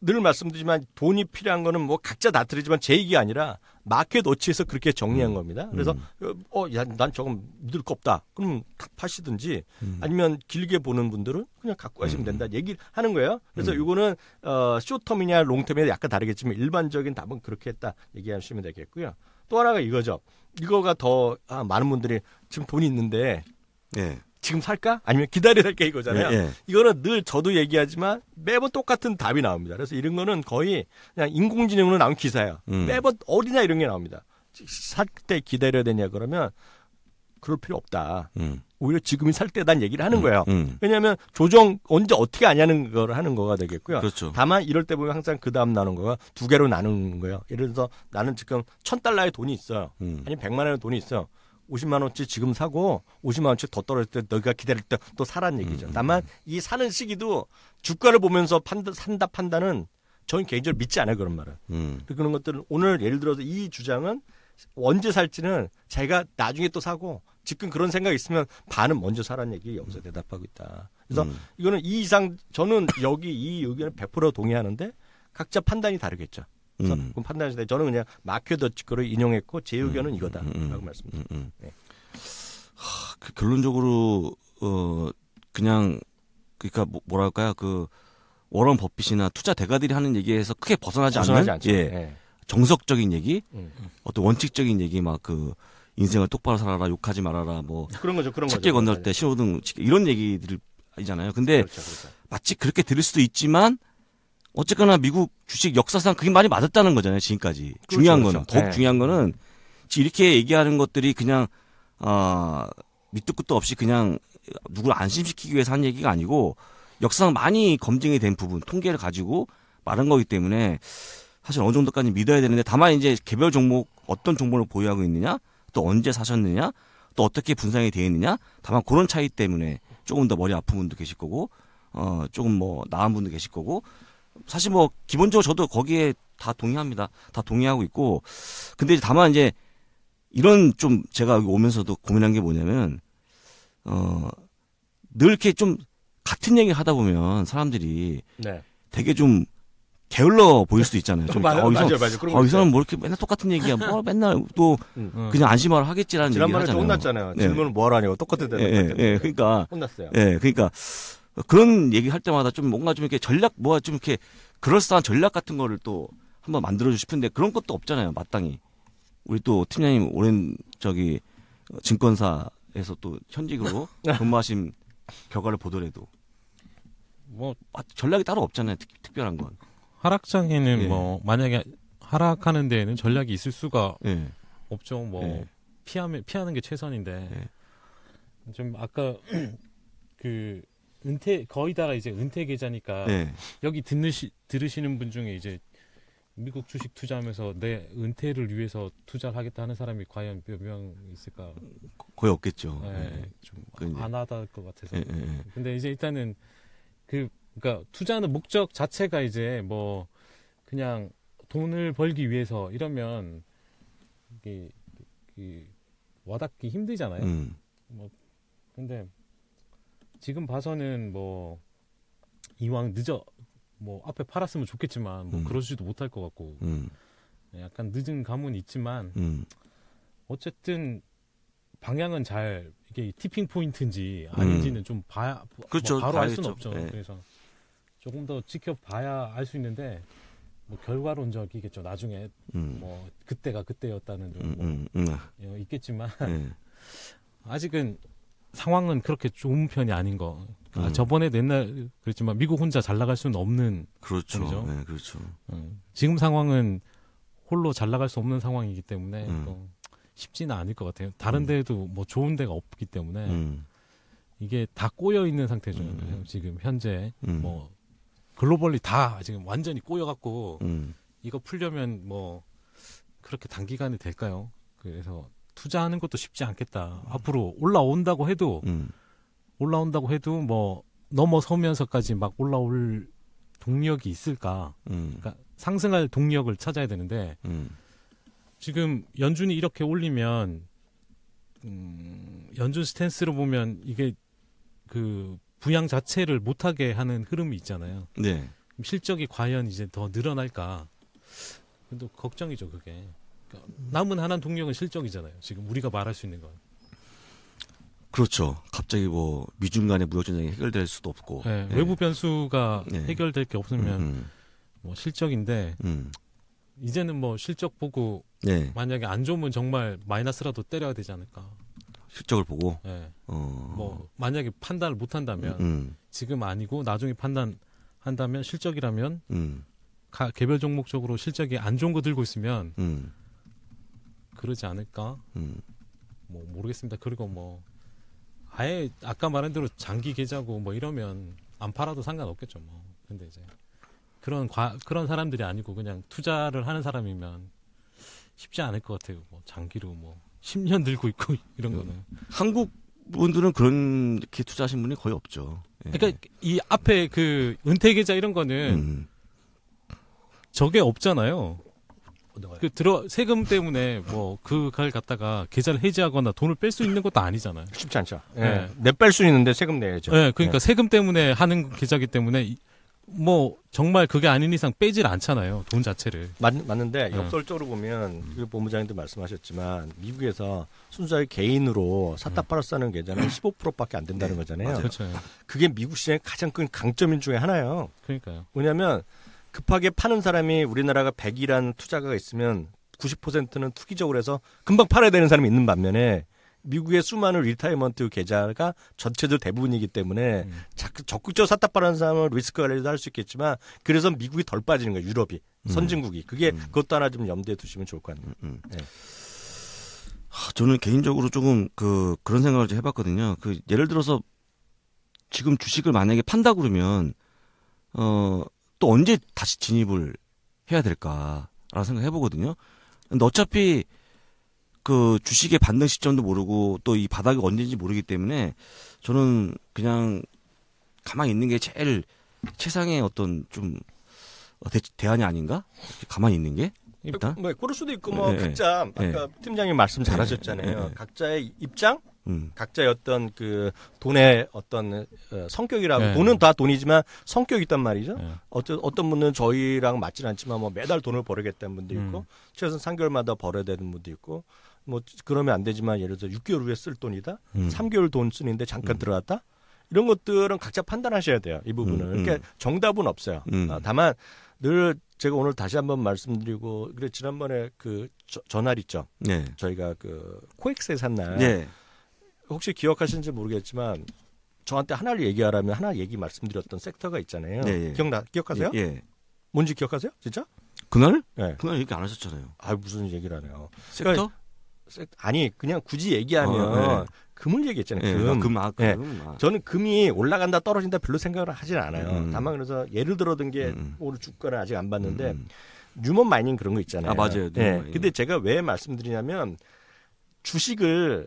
늘 말씀드리지만 돈이 필요한 거는 뭐 각자 다트리지만제 얘기가 아니라 마켓 오치에서 그렇게 정리한 음. 겁니다. 그래서 음. 어난 어, 조금 믿을 거 없다. 그럼 다하시든지 음. 아니면 길게 보는 분들은 그냥 갖고 가시면 음, 음. 된다. 얘기를 하는 거예요. 그래서 이거는 어 쇼텀이냐 롱텀이냐 약간 다르겠지만 일반적인 답은 그렇게 했다 얘기하시면 되겠고요. 또 하나가 이거죠. 이거가 더 아, 많은 분들이 지금 돈이 있는데 네. 지금 살까? 아니면 기다려야 할까 이거잖아요. 예, 예. 이거는 늘 저도 얘기하지만 매번 똑같은 답이 나옵니다. 그래서 이런 거는 거의 그냥 인공지능으로 나온 기사야. 음. 매번 어디나 이런 게 나옵니다. 살 때 기다려야 되냐 그러면 그럴 필요 없다. 음. 오히려 지금이 살 때단 얘기를 하는 음, 거예요. 음, 왜냐하면 조정 언제 어떻게 하냐는걸 하는 거가 되겠고요. 그렇죠. 다만 이럴 때 보면 항상 그 다음 나는 거가 두 개로 나누는 거예요. 예를 들어서 나는 지금 천 달러의 돈이 있어요. 음. 아니면 백만 원의 돈이 있어요. 50만 원치 지금 사고 50만 원치 더 떨어질 때 너희가 기다릴 때 또 사란 얘기죠. 음, 음, 음, 다만 이 사는 시기도 주가를 보면서 판다, 산다 판다는 저는 개인적으로 믿지 않아요 그런 말은. 음. 그 그런 것들은 오늘 예를 들어서 이 주장은 언제 살지는 제가 나중에 또 사고 지금 그런 생각 이 있으면 반은 먼저 사라는 얘기 여기서 음. 대답하고 있다. 그래서 이거는 이 이상 저는 여기 이 의견을 100% 동의하는데 각자 판단이 다르겠죠. 그래서 음. 판단하시는 저는 그냥 마큐 더치코를 인용했고 제 음, 의견은 음. 이거다라고 음, 음, 말씀드립니다. 음. 네. 하, 그 결론적으로 어 그냥 그러니까 뭐, 뭐랄까요 그 워런 버핏이나 투자 대가들이 하는 얘기에서 크게 벗어나지, 벗어나지 않는 않죠. 예. 네. 정석적인 얘기, 어떤 원칙적인 얘기 막 그 인생을 똑바로 살아라 욕하지 말아라 뭐 그런 거죠 그런 거죠 건널 때 신호등 네. 이런 얘기들이잖아요 근데 그렇죠, 그렇죠. 마치 그렇게 들을 수도 있지만 어쨌거나 미국 주식 역사상 그게 많이 맞았다는 거잖아요 지금까지 그렇죠, 중요한 그렇죠. 거는 그렇죠. 더욱 네. 중요한 거는 이렇게 얘기하는 것들이 그냥 어, 밑도 끝도 없이 그냥 누구를 안심시키기 위해서 한 얘기가 아니고 역사상 많이 검증이 된 부분 통계를 가지고 말한 거기 때문에 사실 어느 정도까지 믿어야 되는데 다만 이제 개별 종목 어떤 종목을 보유하고 있느냐 또 언제 사셨느냐 또 어떻게 분산이 되어 있느냐 다만 그런 차이 때문에 조금 더 머리 아픈 분도 계실 거고 어 조금 뭐 나은 분도 계실 거고 사실 뭐 기본적으로 저도 거기에 다 동의합니다. 다 동의하고 있고 근데 다만 이제 이런 좀 제가 오면서도 고민한 게 뭐냐면 어늘 이렇게 좀 같은 얘기 하다 보면 사람들이 네. 되게 좀 게을러 보일 수도 있잖아요. 좀맞아 어, 이 사람, 맞아맞아 그런 어, 이 사람 뭐 이렇게 맨날 똑같은 얘기야. 뭐 *laughs* 맨날 또 음. 음. 그냥 안심하라 하겠지라는 얘기 하잖아요. 지난번에 혼났잖아요. 네. 질문을 뭐 하라냐고 똑같은 대답. 예, 예, 예, 그러니까 혼났어요. 예, 그러니까 그런 얘기할 때마다 좀 뭔가 좀 이렇게 전략 뭐가 좀 이렇게 그럴싸한 전략 같은 거를 또 한번 만들어주고 싶은데 그런 것도 없잖아요 마땅히 우리 또 팀장님 오랜 저기 증권사에서 또 현직으로 *laughs* 네. 근무하신 결과를 보더라도 뭐 아, 전략이 따로 없잖아요 특, 별한건 하락장에는 예. 뭐 만약에 하락하는 데에는 전략이 있을 수가 예. 없죠 뭐 예. 피하면 피하는 게 최선인데 예. 좀 아까 *clears throat* 그 은퇴 거의 다 이제 은퇴 계좌니까 네. 여기 듣는시, 들으시는 분 중에 이제 미국 주식 투자하면서 내 은퇴를 위해서 투자를 하겠다 하는 사람이 과연 몇 명 있을까? 거의 없겠죠. 네, 네. 좀안 하다 그 할것 같아서. 네, 근데 이제 일단은 그 그러니까 투자하는 목적 자체가 이제 뭐 그냥 돈을 벌기 위해서 이러면 이게, 이게 그, 그 와닿기 힘들잖아요. 음. 뭐 근데 지금 봐서는 뭐 이왕 늦어 뭐 앞에 팔았으면 좋겠지만 뭐 음. 그러지도 못할 것 같고 음. 네, 약간 늦은 감은 있지만 음. 어쨌든 방향은 잘 이게 티핑 포인트인지 아닌지는 음. 좀 봐야 뭐 그렇죠, 뭐 바로 알 수는 알죠 없죠. 네. 그래서 조금 더 지켜봐야 알 수 있는데 뭐 결과론적이겠죠. 나중에 음. 뭐 그때가 그때였다는 좀뭐 음, 예, 있겠지만 예. *laughs* 아직은 상황은 그렇게 좋은 편이 아닌 거. 아, 음. 저번에 옛날 그랬지만 미국 혼자 잘 나갈 수는 없는 그렇죠. 편이죠. 네, 그렇죠. 음. 지금 상황은 홀로 잘 나갈 수 없는 상황이기 때문에 음. 뭐 쉽지는 않을 것 같아요. 다른 음. 데도 뭐 좋은 데가 없기 때문에 음. 이게 다 꼬여 있는 상태죠. 지금 현재 뭐 글로벌리 다 지금 완전히 꼬여 갖고 이거 풀려면 뭐 그렇게 단기간에 될까요? 그래서 투자하는 것도 쉽지 않겠다. 음. 앞으로 올라온다고 해도 음. 올라온다고 해도 뭐 넘어서면서까지 막 올라올 동력이 있을까? 음. 그러니까 상승할 동력을 찾아야 되는데 음. 지금 연준이 이렇게 올리면 음, 연준 스탠스로 보면 이게 그 부양 자체를 못하게 하는 흐름이 있잖아요. 네. 실적이 과연 이제 더 늘어날까? 근데 걱정이죠 그게. 그러니까 남은 하남 동력은 실적이잖아요. 지금 우리가 말할 수 있는 건. 그렇죠. 갑자기 뭐 미중 간의 무역 전쟁이 해결될 수도 없고 네, 네. 외부 변수가 네. 해결될 게 없으면 음. 음. 뭐 실적인데 음. 이제는 뭐 실적 보고 예. 만약에 안 좋으면 정말 마이너스라도 때려야 되지 않을까. 실적을 보고. 네. 어... 뭐 만약에 판단을 못 한다면 음, 음. 지금 아니고 나중에 판단 한다면 실적이라면 음. 가, 개별 종목적으로 실적이 안 좋은 거 들고 있으면. 그러지 않을까? 음. 뭐 모르겠습니다. 그리고 뭐 아예 아까 말한 대로 장기 계좌고 뭐 이러면 안 팔아도 상관없겠죠. 뭐 근데 이제 그런 과, 그런 사람들이 아니고 그냥 투자를 하는 사람이면 쉽지 않을 것 같아요. 뭐 장기로 뭐 10년 들고 있고 *laughs* 이런 음. 거는 한국 분들은 그렇게 투자하신 분이 거의 없죠. 예. 그러니까 이 앞에 그 은퇴 계좌 이런 거는 음. 저게 없잖아요. 어떤 거요? 그 들어 세금 때문에 뭐 그걸 갖다가 계좌를 해지하거나 돈을 뺄 수 있는 것도 아니잖아요. 쉽지 않죠. 예. 네. 내뺄 수 있는데 세금 내야죠. 예. 네, 그러니까 네. 세금 때문에 하는 계좌기 때문에 뭐 정말 그게 아닌 이상 빼질 않잖아요. 돈 자체를. 맞, 맞는데 네. 역설적으로 보면 그 본부장님도 말씀하셨지만 미국에서 순수하게 개인으로 샀다 네. 팔았다는 계좌는 15%밖에 안 된다는 네. 거잖아요. 그렇죠. 그게 미국 시장의 가장 큰 강점인 중에 하나예요. 그러니까요. 왜냐면 급하게 파는 사람이 우리나라가 100이라는 투자가 있으면 90%는 투기적으로 해서 금방 팔아야 되는 사람이 있는 반면에 미국의 수많은 리타이먼트 계좌가 전체들 대부분이기 때문에 음. 그 적극적으로 샀다 팔는 사람은 리스크 관리도 할 수 있겠지만 그래서 미국이 덜 빠지는 거예요 유럽이 음. 선진국이 그게 음. 그것도 하나 좀 염두에 두시면 좋을 것 같네요. 음. 음. 네. 아, 저는 개인적으로 조금 그 그런 생각을 좀 해봤거든요. 그 예를 들어서 지금 주식을 만약에 판다 그러면 어또 언제 다시 진입을 해야 될까라는 생각 해보거든요. 근데 어차피 그 주식의 반등 시점도 모르고 또 이 바닥이 언제인지 모르기 때문에 저는 그냥 가만히 있는 게 제일 최상의 어떤 좀 어, 대, 안이 아닌가? 가만히 있는 게? 일단? 뭐, 그럴 수도 있고, 뭐, 네, 각자, 네, 아까 네. 팀장님 말씀 잘 하셨잖아요. 예, 예, 각자의 입장? 음. 각자의 어떤 그 돈의 어떤 어, 성격이라고 네. 돈은 다 돈이지만 성격이 있단 말이죠. 네. 어떤 어떤 분은 저희랑 맞지는 않지만 뭐 매달 돈을 벌어야겠다는 분도 있고 음. 최소한 3개월마다 벌어야 되는 분도 있고 뭐 그러면 안 되지만 예를 들어 6개월 후에 쓸 돈이다. 음. 3개월 돈 쓰는데 잠깐 음. 들어갔다. 이런 것들은 각자 판단하셔야 돼요. 이부분은 음, 음, 그러니까 정답은 없어요. 음. 아, 다만 늘 제가 오늘 다시 한번 말씀드리고 그래 지난번에 그 저, 전날 있죠. 네. 저희가 그 코엑스에 산날 네. 혹시 기억하시는지 모르겠지만 저한테 하나를 얘기하라면 하나 얘기 말씀드렸던 섹터가 있잖아요. 네, 예. 기억나 기억하세요? 예, 예. 뭔지 기억하세요? 진짜? 그날? 네. 그날 얘기 안 하셨잖아요. 아 무슨 얘기를 하네요. 섹터? 그러니까, 섹, 아니 그냥 굳이 얘기하면 어, 네. 금을 얘기했잖아요. 예, 금. 아, 금, 아, 금. 아. 저는 금이 올라간다 떨어진다 별로 생각을 하진 않아요. 음. 음. 다만 그래서 예를 들어든 게 음, 음. 오늘 주가를 아직 안 봤는데 음. 유먼 음. 마이닝 그런 거 있잖아요. 아 맞아요. 네. 예. 근데 제가 왜 말씀드리냐면 주식을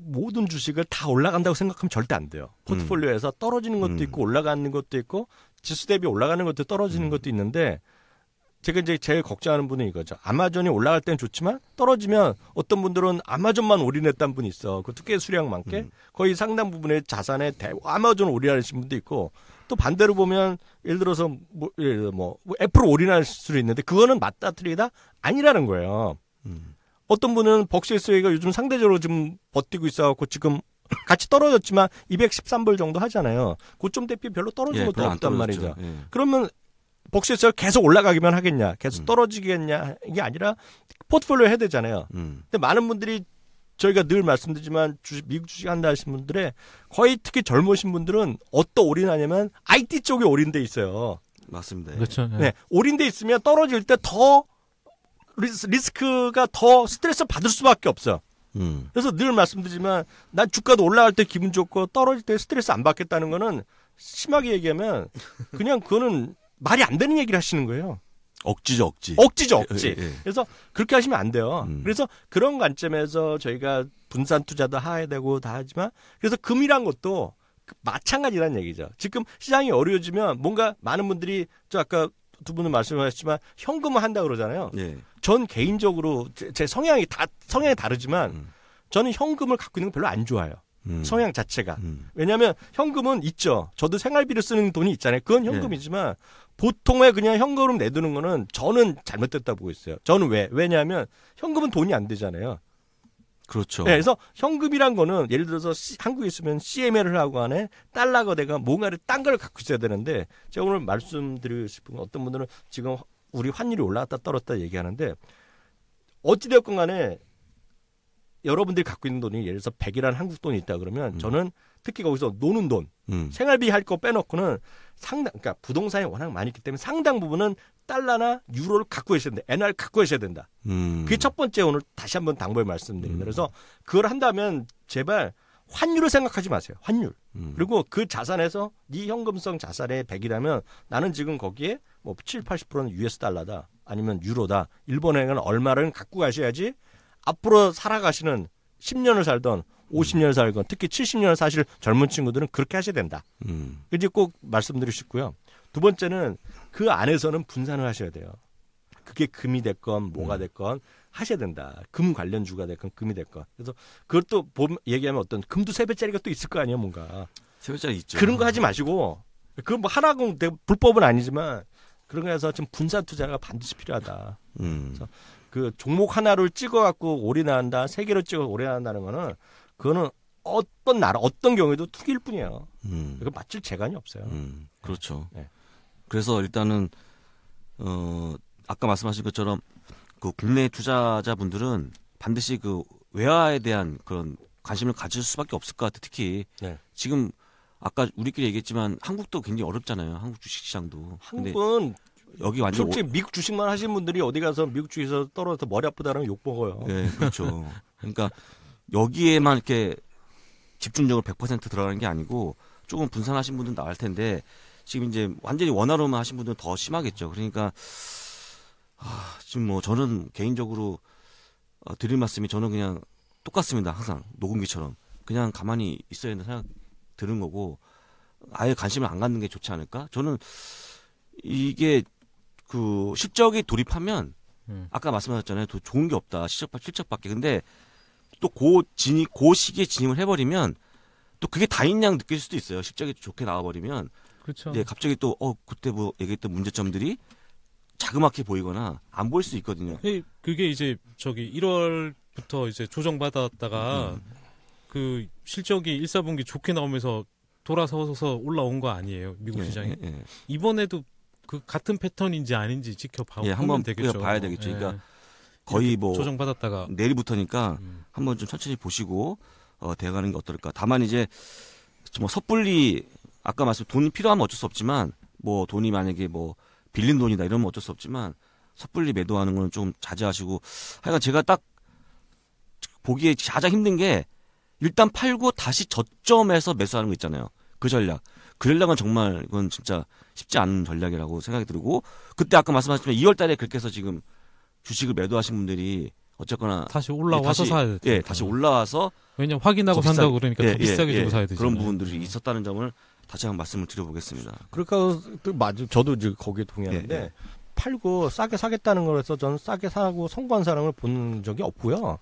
모든 주식을 다 올라간다고 생각하면 절대 안 돼요. 음. 포트폴리오에서 떨어지는 것도 음. 있고 올라가는 것도 있고 지수 대비 올라가는 것도 떨어지는 음. 것도 있는데 제가 이제 제일 걱정하는 분은 이거죠. 아마존이 올라갈 땐 좋지만 떨어지면 어떤 분들은 아마존만 올인했던 분이 있어. 그 특혜 수량 많게 음. 거의 상당 부분의 자산에 대, 아마존 올인하신 분도 있고 또 반대로 보면 예를 들어서 뭐, 예를 들어 뭐 애플 올인할 수도 있는데 그거는 맞다 틀리다 아니라는 거예요. 음. 어떤 분은 벅실 수익가 요즘 상대적으로 좀 버티고 있어갖고 지금 *laughs* 같이 떨어졌지만 213불 정도 하잖아요. 고점 대비 별로 떨어진 예, 것도 별로 없단 말이죠. 예. 그러면 복수에서 계속 올라가기만 하겠냐, 계속 음. 떨어지겠냐 이게 아니라 포트폴리오 해야 되잖아요. 음. 근데 많은 분들이 저희가 늘 말씀드리지만 주식, 미국 주식 한다 하신 분들의 거의 특히 젊으신 분들은 어떤 올인하냐면 IT 쪽에 올인돼 있어요. 맞습니다. 예. 그렇죠. 네. 네. 올인돼 있으면 떨어질 때더 리스크가 더 스트레스 받을 수밖에 없어. 음. 그래서 늘 말씀드리지만 난 주가도 올라갈 때 기분 좋고 떨어질 때 스트레스 안 받겠다는 거는 심하게 얘기하면 그냥 그거는 말이 안 되는 얘기를 하시는 거예요. 억지죠, 억지. 억지죠, 예, 억지. 예, 예. 그래서 그렇게 하시면 안 돼요. 음. 그래서 그런 관점에서 저희가 분산 투자도 해야 되고 다 하지만 그래서 금이란 것도 그 마찬가지란 얘기죠. 지금 시장이 어려워지면 뭔가 많은 분들이 저 아까 두 분은 말씀하셨지만 현금화 한다 그러잖아요. 예. 전 개인적으로 제, 제, 성향이 다 성향이 다르지만 음. 저는 현금을 갖고 있는 거 별로 안 좋아요. 음. 성향 자체가. 음. 왜냐하면 현금은 있죠. 저도 생활비를 쓰는 돈이 있잖아요. 그건 예. 현금이지만 예. 보통의 그냥 현금으로 내두는 거는 저는 잘못됐다 보고 있어요. 저는 왜? 왜냐하면 현금은 돈이 안 되잖아요. 그렇죠. 네, 그래서 현금이란 거는 예를 들어서 C, 한국에 있으면 c m a 을 하고 안에 달러 거내가 뭔가를 딴 걸 갖고 있어야 되는데 제가 오늘 말씀드리고 싶은 건 어떤 분들은 지금 우리 환율이 올라왔다 떨었다 얘기하는데 어찌되었건 간에 여러분들이 갖고 있는 돈이 예를 들어서 100이라는 한국 돈이 있다 그러면 음. 저는 특히 거기서 노는 돈, 음. 생활비 할 거 빼놓고는 상당, 그러니까 부동산이 워낙 많이 있기 때문에 상당 부분은 달러나 유로를 갖고 계셔야 된다. 엔화를 갖고 계셔야 된다. 음. 그게 첫 번째 오늘 다시 한번 당부의 말씀드립니다. 음. 그래서 그걸 한다면 제발 환율을 생각하지 마세요. 환율. 음. 그리고 그 자산에서 네 현금성 자산의 100이라면 나는 지금 거기에 뭐 7, 0 80%는 US 달러다. 아니면 유로다. 일본행은 얼마를 갖고 가셔야지 앞으로 살아가시는 10년을 살던 50년 을 살건 특히 70년 을 사실 젊은 친구들은 그렇게 하셔야 된다. 음. 이제 꼭 말씀드리고 싶고요. 두 번째는 그 안에서는 분산을 하셔야 돼요. 그게 금이 됐건 뭐가 음. 됐건 하셔야 된다. 금 관련주가 됐건 금이 됐건. 그래서 그것도 얘기하면 어떤 금도 세 배짜리가 또 있을 거 아니에요, 뭔가. 세 배짜리 있죠. 그런 거 하지 마시고 그뭐 건 하라고 불법은 아니지만 그런 거에서 지금 분산 투자가 반드시 필요하다. 음. 그래서 그 종목 하나를 찍어갖고 올인 한다, 세 개로 찍어 오리 한다는 거는 그거는 어떤 나라, 어떤 경우에도 투기일 뿐이에요. 음. 그 맞출 재간이 없어요. 음. 그렇죠. 네. 그래서 일단은 어 아까 말씀하신 것처럼 그 국내 투자자분들은 반드시 그 외화에 대한 그런 관심을 가질 수밖에 없을 것 같아. 요 특히 네. 지금 아까 우리끼리 얘기했지만 한국도 굉장히 어렵잖아요. 한국 주식시장도. 한국은 여기 완전 솔직히 오... 미국 주식만 하시는 분들이 어디 가서 미국 주식에서 떨어져서 머리 아프다라면 욕 먹어요. 네, 그렇죠. 그러니까 여기에만 이렇게 집중적으로 100% 들어가는 게 아니고 조금 분산하신 분들 나올 텐데 지금 이제 완전히 원화로만 하신 분들은 더 심하겠죠. 그러니까 아, 지금 뭐 저는 개인적으로 어, 드릴 말씀이 저는 그냥 똑같습니다. 항상 녹음기처럼 그냥 가만히 있어야 된다 생각 드는 거고 아예 관심을 안 갖는 게 좋지 않을까? 저는 이게 그 실적이 돌입하면 음. 아까 말씀하셨잖아요. 더 좋은 게 없다. 실적 밖 실적밖에. 근데 또 고 진입 고 시기에 진입을 해버리면 또 그게 다인양 느낄 수도 있어요. 실적이 좋게 나와버리면 그렇죠. 네, 갑자기 또어 그때 뭐 얘기했던 문제점들이 자그맣게 보이거나 안 보일 수 있거든요. 예, 그게 이제 저기 1월부터 이제 조정받았다가 음. 그 실적이 1사분기 좋게 나오면서 돌아서서 올라온 거 아니에요 미국 예, 시장에 예, 예. 이번에도 그 같은 패턴인지 아닌지 지켜봐 예, 한번 되겠죠. 봐야 되겠죠. 그러니까 예. 거의 뭐 조정받았다가 내일부터니까 음. 한번 좀 천천히 보시고 어, 대응하는 게 어떨까. 다만 이제 뭐 섣불리 아까 말씀 돈이 필요하면 어쩔 수 없지만 뭐 돈이 만약에 뭐 빌린 돈이다 이러면 어쩔 수 없지만 섣불리 매도하는 거는 좀 자제하시고 하여간 제가 딱 보기에 가장 힘든 게 일단 팔고 다시 저점에서 매수하는 거 있잖아요. 그 전략. 그 전략은 정말 이건 진짜 쉽지 않은 전략이라고 생각이 들고 그때 아까 말씀하셨지만 2월 달에 그렇게 해서 지금 주식을 매도하신 분들이 어쨌거나 다시 예, 올라와서 예, 다시, 사야 돼. 예, 다시 올라와서 왜냐 확인하고 산다고 그러니까 예, 더 예, 비싸게 예, 주고 사야 되죠. 그런 부분들이 있었다는 점을 다시 한 번 말씀을 드려보겠습니다. 그러니까 맞아 저도 이제 거기에 동의하는데 예, 예. 팔고 싸게 사겠다는 거라서 저 싸게 사고 성공한 사람을 본 적이 없고요.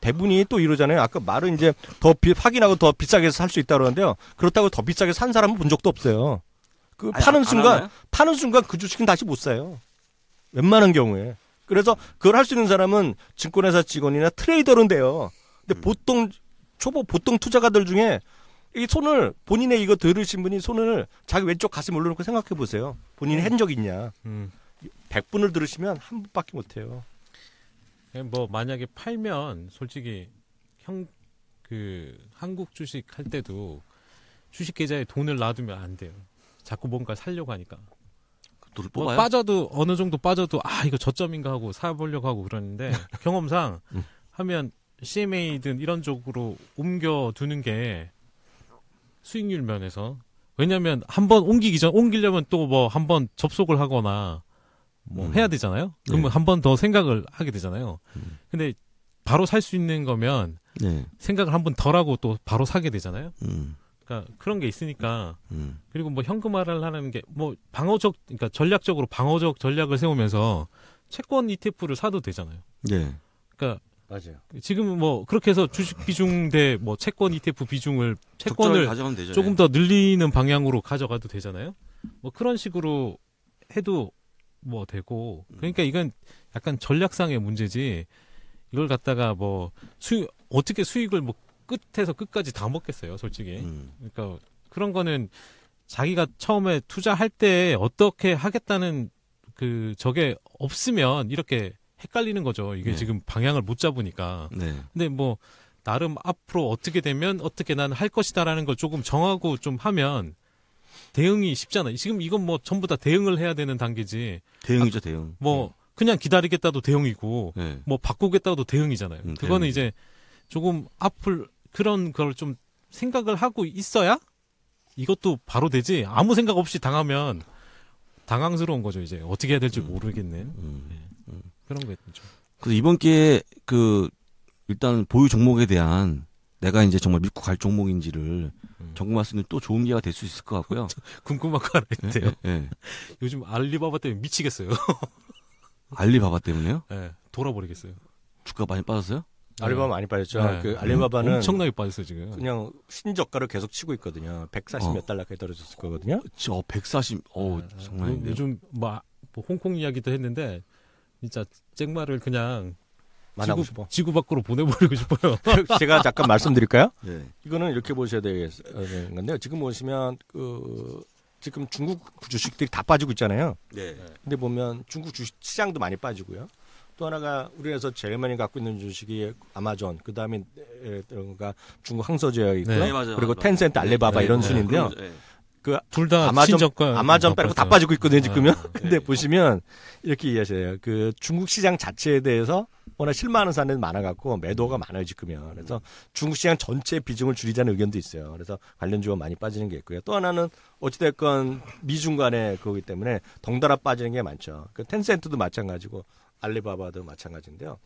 대분이또 이러잖아요. 아까 말은 이제 더 비, 확인하고 더 비싸게 살 수 있다 그러는데요. 그렇다고 더 비싸게 산 사람은 본 적도 없어요. 그 아니, 파는 순간 파는 순간 그 주식은 다시 못 사요. 웬만한 경우에. 그래서 그걸 할 수 있는 사람은 증권회사 직원이나 트레이더인데요. 근데 음. 보통 초보 보통 투자가들 중에 이 손을 본인의 이거 들으신 분이 손을 자기 왼쪽 가슴 올려놓고 생각해 보세요. 본인이 음. 한적 있냐? 음. 100분을 들으시면 한 분밖에 못 해요. 예, 뭐 만약에 팔면 솔직히 형 그 한국 주식 할 때도 주식 계좌에 돈을 놔두면 안 돼요. 자꾸 뭔가 살려고 하니까. 그 돈을 뭐 뽑아요? 빠져도 어느 정도 빠져도 아 이거 저점인가 하고 사보려고 하고 그러는데 *laughs* 경험상 음. 하면 CMA든 이런 쪽으로 옮겨 두는 게 수익률 면에서 왜냐하면 한 번 옮기기 전 옮기려면 또 뭐 한 번 접속을 하거나 뭐 음. 해야 되잖아요. 네. 그러면 네. 한번 더 생각을 하게 되잖아요. 음. 근데 바로 살 수 있는 거면 네. 생각을 한 번덜 하고 또 바로 사게 되잖아요. 음. 그러니까 그런 게 있으니까 음. 음. 그리고 뭐 현금화를 하는 게 뭐 방어적 그러니까 전략적으로 방어적 전략을 세우면서 채권 ETF를 사도 되잖아요. 네. 그러니까 맞아요. 지금 뭐 그렇게 해서 주식 비중 대뭐 채권 ETF 비중을 채권을 조금 예. 더 늘리는 방향으로 가져가도 되잖아요. 뭐 그런 식으로 해도 뭐 되고 그러니까 음. 이건 약간 전략상의 문제지 이걸 갖다가 뭐수익 어떻게 수익을 뭐 끝에서 끝까지 다 먹겠어요, 솔직히. 음. 그러니까 그런 거는 자기가 처음에 투자할 때 어떻게 하겠다는 그 저게 없으면 이렇게 헷갈리는 거죠. 이게 네. 지금 방향을 못 잡으니까. 네. 근데 뭐 나름 앞으로 어떻게 되면 어떻게 난 할 것이다라는 걸 조금 정하고 좀 하면 대응이 쉽잖아요. 지금 이건 뭐 전부 다 대응을 해야 되는 단계지. 대응이죠, 아, 대응. 뭐 네. 그냥 기다리겠다도 대응이고 네. 뭐 바꾸겠다도 대응이잖아요. 음, 그거는 대응. 이제 조금 앞을 그런 걸 좀 생각을 하고 있어야 이것도 바로 되지. 아무 생각 없이 당하면 당황스러운 거죠, 이제. 어떻게 해야 될지 음, 모르겠네. 음, 음. 그런 거 있죠. 그래서 이번 기회에 그 일단 보유 종목에 대한 내가 이제 정말 믿고 갈 종목인지를 음. 점검할 수 있는 또 좋은 기회가 될 수 있을 것 같고요. *laughs* 궁금한 거 하나 예, 있대요. 네, 네. *laughs* 요즘 알리바바 때문에 미치겠어요. *laughs* 알리바바 때문에요? 네, 돌아버리겠어요. 주가 많이 빠졌어요? 알리바바 많이 빠졌죠. 네. 그 알리바바는 음, 엄청나게 빠졌어요 지금. 그냥 신저가를 계속 치고 있거든요. 140몇 어. 달러까지 떨어졌을 거거든요. 어, 140. 어, 정말. 요즘 막뭐 홍콩 이야기도 했는데 진짜 잭마를 그냥 만나고 지구, 싶어. 지구 밖으로 보내버리고 *laughs* 싶어요. *laughs* 제가 잠깐 말씀드릴까요? 네. 이거는 이렇게 보셔야 되는 건데요. 지금 보시면 그 지금 중국 주식들이 다 빠지고 있잖아요. 네. 근데 보면 중국 주식 시장도 많이 빠지고요. 또 하나가 우리에서 제일 많이 갖고 있는 주식이 아마존, 그 다음에 그러니 중국 항서제약 있고 네, 맞아요, 그리고 맞아요. 텐센트, 알리바바 네, 이런 순인데요. 그 그둘다 아마존 친정권, 아마존 빼고 다 빠지고 있거든요 네. 지금은 아, 네. 근데 네. 보시면 이렇게 이해하세요그 중국 시장 자체에 대해서 워낙 실망하는 사람들이 많아갖고 매도가 많아요 지금은 그래서 중국 시장 전체 비중을 줄이자는 의견도 있어요. 그래서 관련 주가 많이 빠지는 게 있고요. 또 하나는 어찌됐건 미중 간에 그거기 때문에 덩달아 빠지는 게 많죠. 그 텐센트도 마찬가지고 알리바바도 마찬가지인데요.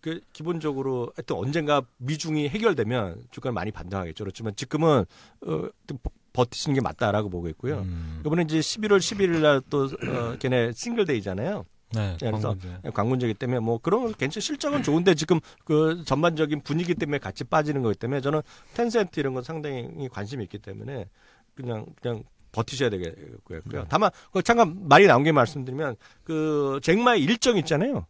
그 기본적으로 하여튼 언젠가 미중이 해결되면 주가를 많이 반등하겠죠. 그렇지만 지금은 어, 버티시는 게 맞다라고 보고 있고요. 음. 이번에 이제 11월 11일 날 또 어, 걔네 싱글데이잖아요. 네, 예, 그래서 광군제. 예, 기 때문에 뭐 그런 괜찮 실적은 좋은데 지금 그 전반적인 분위기 때문에 같이 빠지는 거기 때문에 저는 텐센트 이런 건 상당히 관심이 있기 때문에 그냥 그냥 버티셔야 되겠고요. 네. 다만 그 잠깐 말이 나온 게 말씀드리면 그 잭마의 일정 있잖아요.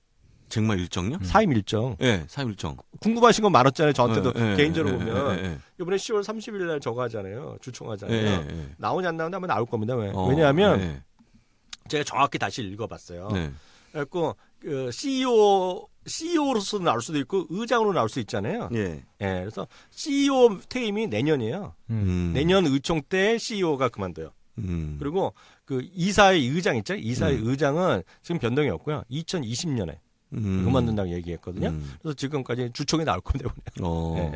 정말 일정요? 음. 사임 일정. 예, 네, 사임 일정. 궁금하신 건 많았잖아요. 저한테도 네, 개인적으로 예, 보면 이번에 10월 30일 날 저거 하잖아요. 주총하잖아요. 나오냐 안 나오냐 하면 나올 겁니다. 왜? 어, 왜냐하면 제가 정확히 다시 읽어봤어요. 네. 그래갖고 그 CEO CEO로서 나올 수도 있고 의장으로 나올 수 있잖아요. 예. 예 그래서 CEO 퇴임이 내년이에요. 음. 내년 의총 때 CEO가 그만둬요. 음. 그리고 그 이사의 의장 있죠. 이사의 음. 의장은 지금 변동이 없고요. 2020년에 음. 그만둔다고 얘기했거든요. 음. 그래서 지금까지 주총이 나올 건데 어.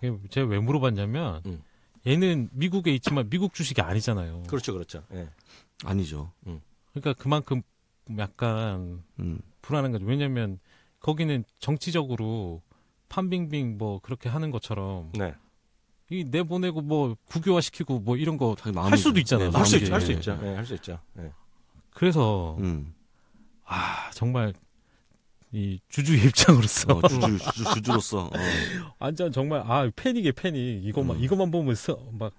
네. 제가 왜 물어봤냐면 음. 얘는 미국에 있지만 미국 주식이 아니잖아요. 그렇죠, 그렇죠. 네. 아니죠. 음. 그러니까 그만큼 약간 음. 불안한 거죠. 왜냐하면 거기는 정치적으로 판빙빙 뭐 그렇게 하는 것처럼 네. 이 내보내고 뭐 국유화 시키고 뭐 이런 거 할 수도 있잖아요. 네, 할수 있죠, 할수 네. 있죠, 예, 할수 있죠. 예. 그래서 음. 아 정말 이 주주 입장으로서 어, 주주 주주 주주로서 어. *laughs* 완전 정말 아 팬이게 팬이 이것만 음. 이것만 보면 서, 막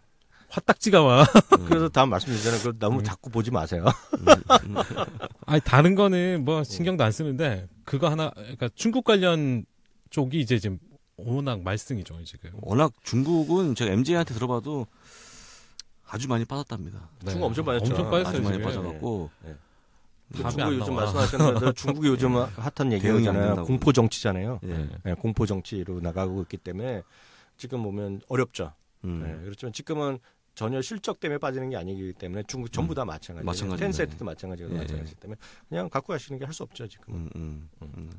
화딱지가 와. 음. *laughs* 그래서 다음 말씀드리잖아요. 그걸 너무 음. 자꾸 보지 마세요. 음, 음, *laughs* 아니 다른 거는 뭐 신경도 안 쓰는데 그거 하나 그러니까 중국 관련 쪽이 이제 지금 워낙 말썽이죠 지금. 워낙 중국은 제가 MJ한테 들어봐도 아주 많이 빠졌답니다. 네. 중국 엄청 빠졌죠. 엄청 빠졌어요. 아주 많이 빠져갖고. 네. 네. 그 중국 요즘 말씀하신 대로 중국이 요즘 예. 핫한 얘기잖아요. 공포 정치잖아요. 네, 예. 예, 공포 정치로 나가고 있기 때문에 지금 보면 어렵죠. 음. 네, 그렇지만 지금은 전혀 실적 때문에 빠지는 게 아니기 때문에 중국 전부 음. 다 마찬가지예요. 텐센트도 마찬가지고 예. 마찬가지 때문에 그냥 갖고 가시는 게 할 수 없죠 지금. 음, 음, 음, 음.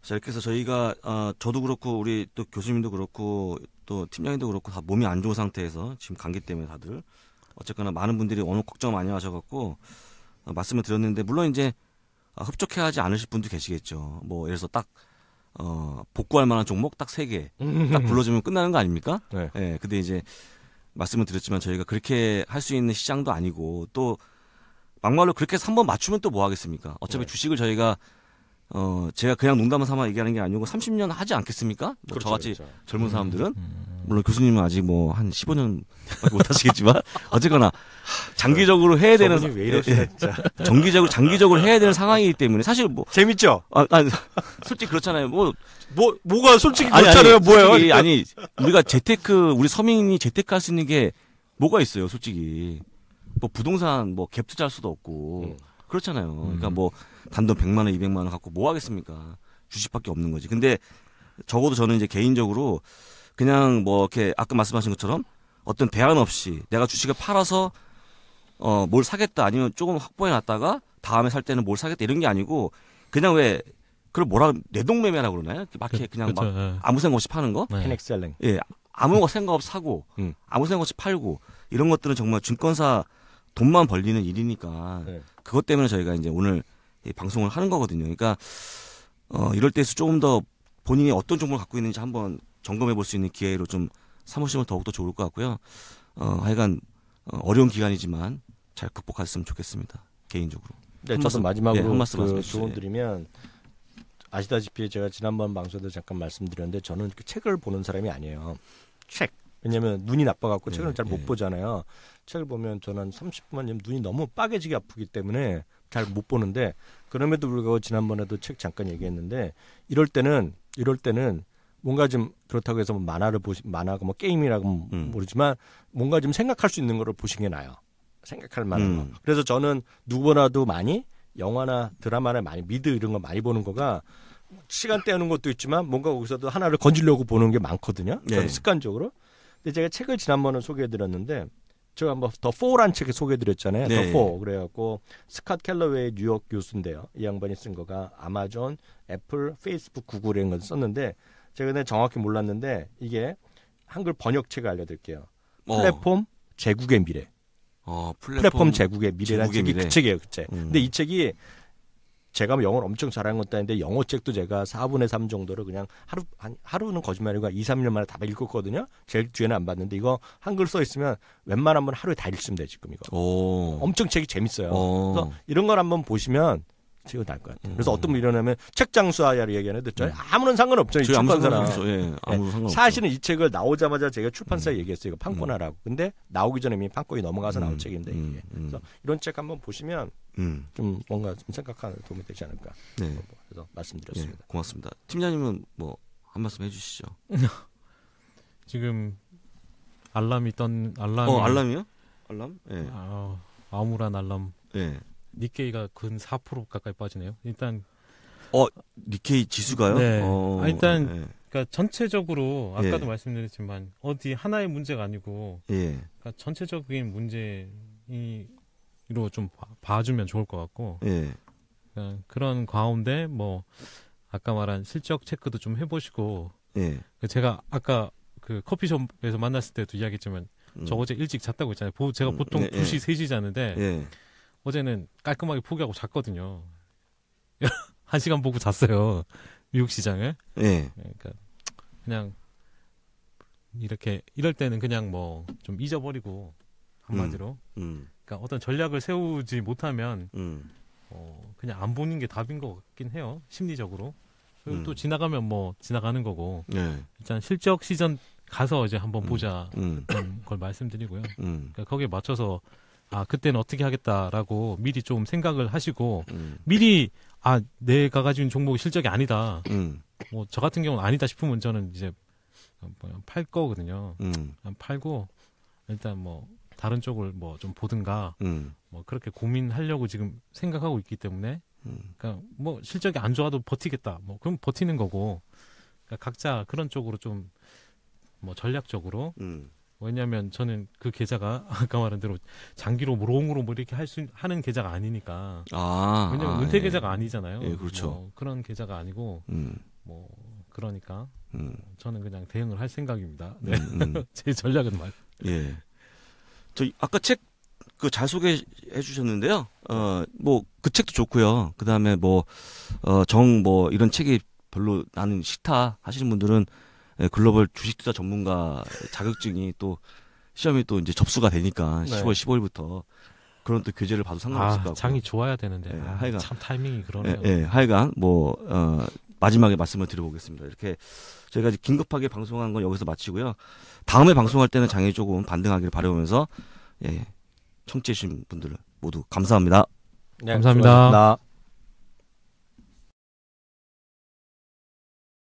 자 이렇게 해서 저희가 어, 저도 그렇고 우리 또 교수님도 그렇고 또 팀장님도 그렇고 다 몸이 안 좋은 상태에서 지금 감기 때문에 다들 어쨌거나 많은 분들이 오늘 걱정 많이 하셔갖고 어, 말씀을 드렸는데 물론 이제 어, 흡족해하지 않으실 분도 계시겠죠. 뭐 예를 들어서 딱 어, 복구할 만한 종목 딱 세 개 딱 *laughs* 불러주면 끝나는 거 아닙니까? 네. 예, 근데 이제 말씀을 드렸지만 저희가 그렇게 할 수 있는 시장도 아니고 또 막말로 그렇게 해서 한번 맞추면 또 뭐 하겠습니까? 어차피 네. 주식을 저희가 어 제가 그냥 농담 을 삼아 얘기하는 게 아니고 30년 하지 않겠습니까? 뭐 그렇죠, 저같이 그렇죠. 젊은 음. 사람들은 음. 물론 교수님은 아직 뭐 한 15년 못 하시겠지만 *laughs* 어쨌거나 장기적으로 해야 되는 예, 예, 정기적으로 장기적으로 해야 되는 상황이기 때문에 사실 뭐 재밌죠. 아, 아니, 솔직히 그렇잖아요. 뭐 뭐 뭐, 뭐가 솔직히 아니, 그렇잖아요. 아니, 뭐예요? 솔직히, 아니 우리가 재테크 우리 서민이 재테크 할 수 있는 게 뭐가 있어요, 솔직히. 뭐 부동산 뭐갭 투자할 수도 없고 음. 그렇잖아요. 그러니까 음. 뭐 단돈 100만 원, 200만 원 갖고 뭐 하겠습니까? 주식밖에 없는 거지. 근데 적어도 저는 이제 개인적으로 그냥 뭐 이렇게 아까 말씀하신 것처럼 어떤 대안 없이 내가 주식을 팔아서 어뭘 사겠다 아니면 조금 확보해 놨다가 다음에 살 때는 뭘 사겠다 이런 게 아니고 그냥 왜 그걸 뭐라 내동매매라고 그러나요? 마켓 그, 그냥 그쵸, 막 예. 네. 아무 생각 없이 파는 거? 캔엑셀링. 네. 예. 아무 생각 없이 사고 *laughs* 음. 아무 생각 없이 팔고 이런 것들은 정말 증권사 돈만 벌리는 일이니까 네. 그것 때문에 저희가 이제 오늘 이 방송을 하는 거거든요. 그러니까 어, 이럴 때에서 조금 더 본인이 어떤 정보를 갖고 있는지 한번 점검해 볼 수 있는 기회로 좀 삼으시면 더욱더 좋을 것 같고요. 어, 하여간 어, 어려운 기간이지만 잘 극복하셨으면 좋겠습니다. 개인적으로. 네, 저도 마지막으로 네, 한 말씀 그 조언 드리면 아시다시피 제가 지난번 방송에도 잠깐 말씀드렸는데 저는 그 책을 보는 사람이 아니에요. 책. 왜냐하면 눈이 나빠갖고 네, 책을 예, 잘못 예. 보잖아요. 책을 보면 저는 30분만 이면 눈이 너무 빠개지게 아프기 때문에 잘 못 보는데 그럼에도 불구하고 지난번에도 책 잠깐 얘기했는데 이럴 때는 이럴 때는 뭔가 좀 그렇다고 해서 뭐 만화를 보시 만화가 뭐 게임이라고 뭐 음. 모르지만 뭔가 좀 생각할 수 있는 거를 보시는 게 나아요. 생각할 만한 음. 거. 그래서 저는 누구보다도 많이 영화나 드라마나 많이 미드 이런 거 많이 보는 거가 시간 때우는 것도 있지만 뭔가 거기서도 하나를 건지려고 보는 게 많거든요. 저는 네. 습관적으로. 근데 제가 책을 지난번에 소개해 드렸는데 제가 한번 더포란책을 소개드렸잖아요. 해 네. 더4 그래갖고 스캇 켈러웨이 뉴욕 교수인데요. 이 양반이 쓴 거가 아마존, 애플, 페이스북, 구글 이런 걸 썼는데 제가 근데 정확히 몰랐는데 이게 한글 번역책을 알려드릴게요. 어. 플랫폼 제국의 미래. 어, 플랫폼, 플랫폼, 제국의 미래라는 제국의 책이 미래. 그 책이에요, 그 책. 음. 근데 이 책이 제가 영어를 엄청 잘하는 것도 아닌데 영어 책도 제가 4분의 3 정도로 그냥 하루 한, 하루는 거짓말이고 2, 3일 만에 다 읽었거든요. 제일 뒤에는 안 봤는데 이거 한글 써 있으면 웬만하면 하루에 다 읽으면 돼 지금 이거. 오. 엄청 책이 재밌어요. 오. 어. 그래서 이런 걸 한번 보시면 지가 날것 같아요. 음. 그래서 어떤 분이 일어나면 책장수아야를 얘기하는데 저는 음. 아무런 상관없죠. 저 출판사랑. 아무 예, 예. 상관없죠. 사실은 이 책을 나오자마자 제가 출판사에 음. 얘기했어요. 이거 판권하라고. 음. 근데 나오기 전에 이미 판권이 넘어가서 나온 책인데 이게. 그래서 이런 책 한번 보시면 좀 뭔가 좀 생각하는 도움이 되지 않을까. 네. 그래서 말씀드렸습니다. 네. 고맙습니다. 팀장님은 뭐 한 말씀 해주시죠. *laughs* 지금 알람이 떤 알람. 어 알람이요? 알람? 예. 네. 아, 아무런 알람. 예. 네. 니케이가 근 4% 가까이 빠지네요. 일단 어 니케이 지수가요? 네. 어, 아, 일단 네. 그러니까 전체적으로 아까도 예. 말씀드렸지만 어디 하나의 문제가 아니고 예. 그러니까 전체적인 문제로 좀 봐주면 좋을 것 같고 예. 그러니까 그런 가운데 뭐 아까 말한 실적 체크도 좀 해보시고 예. 그 제가 아까 그 커피숍에서 만났을 때도 이야기했지만 음. 저 어제 일찍 잤다고 했잖아요. 보, 제가 음. 보통 음, 네, 2시 예. 3시 예. 자는데 어제는 깔끔하게 포기하고 잤거든요. *laughs* 한 시간 보고 잤어요. 미국 시장을. 예. 네, 그러니까 그냥 이렇게 이럴 때는 그냥 뭐 좀 잊어버리고 한마디로. 음, 음. 그러니까 어떤 전략을 세우지 못하면 음. 어, 그냥 안 보는 게 답인 것 같긴 해요. 심리적으로. 그리고 또 음. 지나가면 뭐 지나가는 거고. 예. 일단 실적 시즌 가서 이제 한번 음. 보자 음. 음 걸 말씀드리고요. 그러니까 거기에 맞춰서 아 그때는 어떻게 하겠다라고 미리 좀 생각을 하시고 음. 미리 아 내가 가지고 종목이 실적이 아니다. 음. 뭐저 같은 경우는 아니다 싶으면 저는 이제 팔 거거든요. 음. 팔고 일단 뭐 다른 쪽을 뭐 좀 보든가 음. 뭐 그렇게 고민하려고 지금 생각하고 있기 때문에 음. 그러니까 뭐 실적이 안 좋아도 버티겠다. 뭐 그럼 버티는 거고 그러니까 각자 그런 쪽으로 좀 뭐 전략적으로. 음. 왜냐하면 저는 그 계좌가 *laughs* 아까 말한 대로 장기로 모롱으로 뭐 이렇게 할 수 하는 계좌가 아니니까. 아. 왜냐면 아, 은퇴 예. 계좌가 아니잖아요. 예, 그렇죠. 뭐 그런 계좌가 아니고 음. 뭐 그러니까 음. 저는 그냥 대응을 할 생각입니다. 음, 네. 음, *laughs* 제 전략은 말. 예. 저 아까 책그잘 소개해 주셨는데요. 어뭐 그 책도 좋고요. 그다음에 뭐어 정뭐 뭐 이런 책이 별로 나는 싫다 하시는 분들은 예, 글로벌 주식 투자 전문가 자격증이 또 시험이 또 이제 접수가 되니까 네. 10월 15일부터 그런 또 교재를 봐도 상관없을 아, 것 같고 장이 좋아야 되는데 예, 아, 하여간 참 타이밍이 그러네요. 예, 예, 하여간 뭐 어, 마지막에 말씀을 드려보겠습니다. 이렇게 저희가 이제 긴급하게 방송한 건 여기서 마치고요. 다음에 방송할 때는 장이 조금 반등하기를 바라면서 보 예, 청취해 주신 분들 모두 감사합니다. 네, 감사합니다. 수고하셨습니다.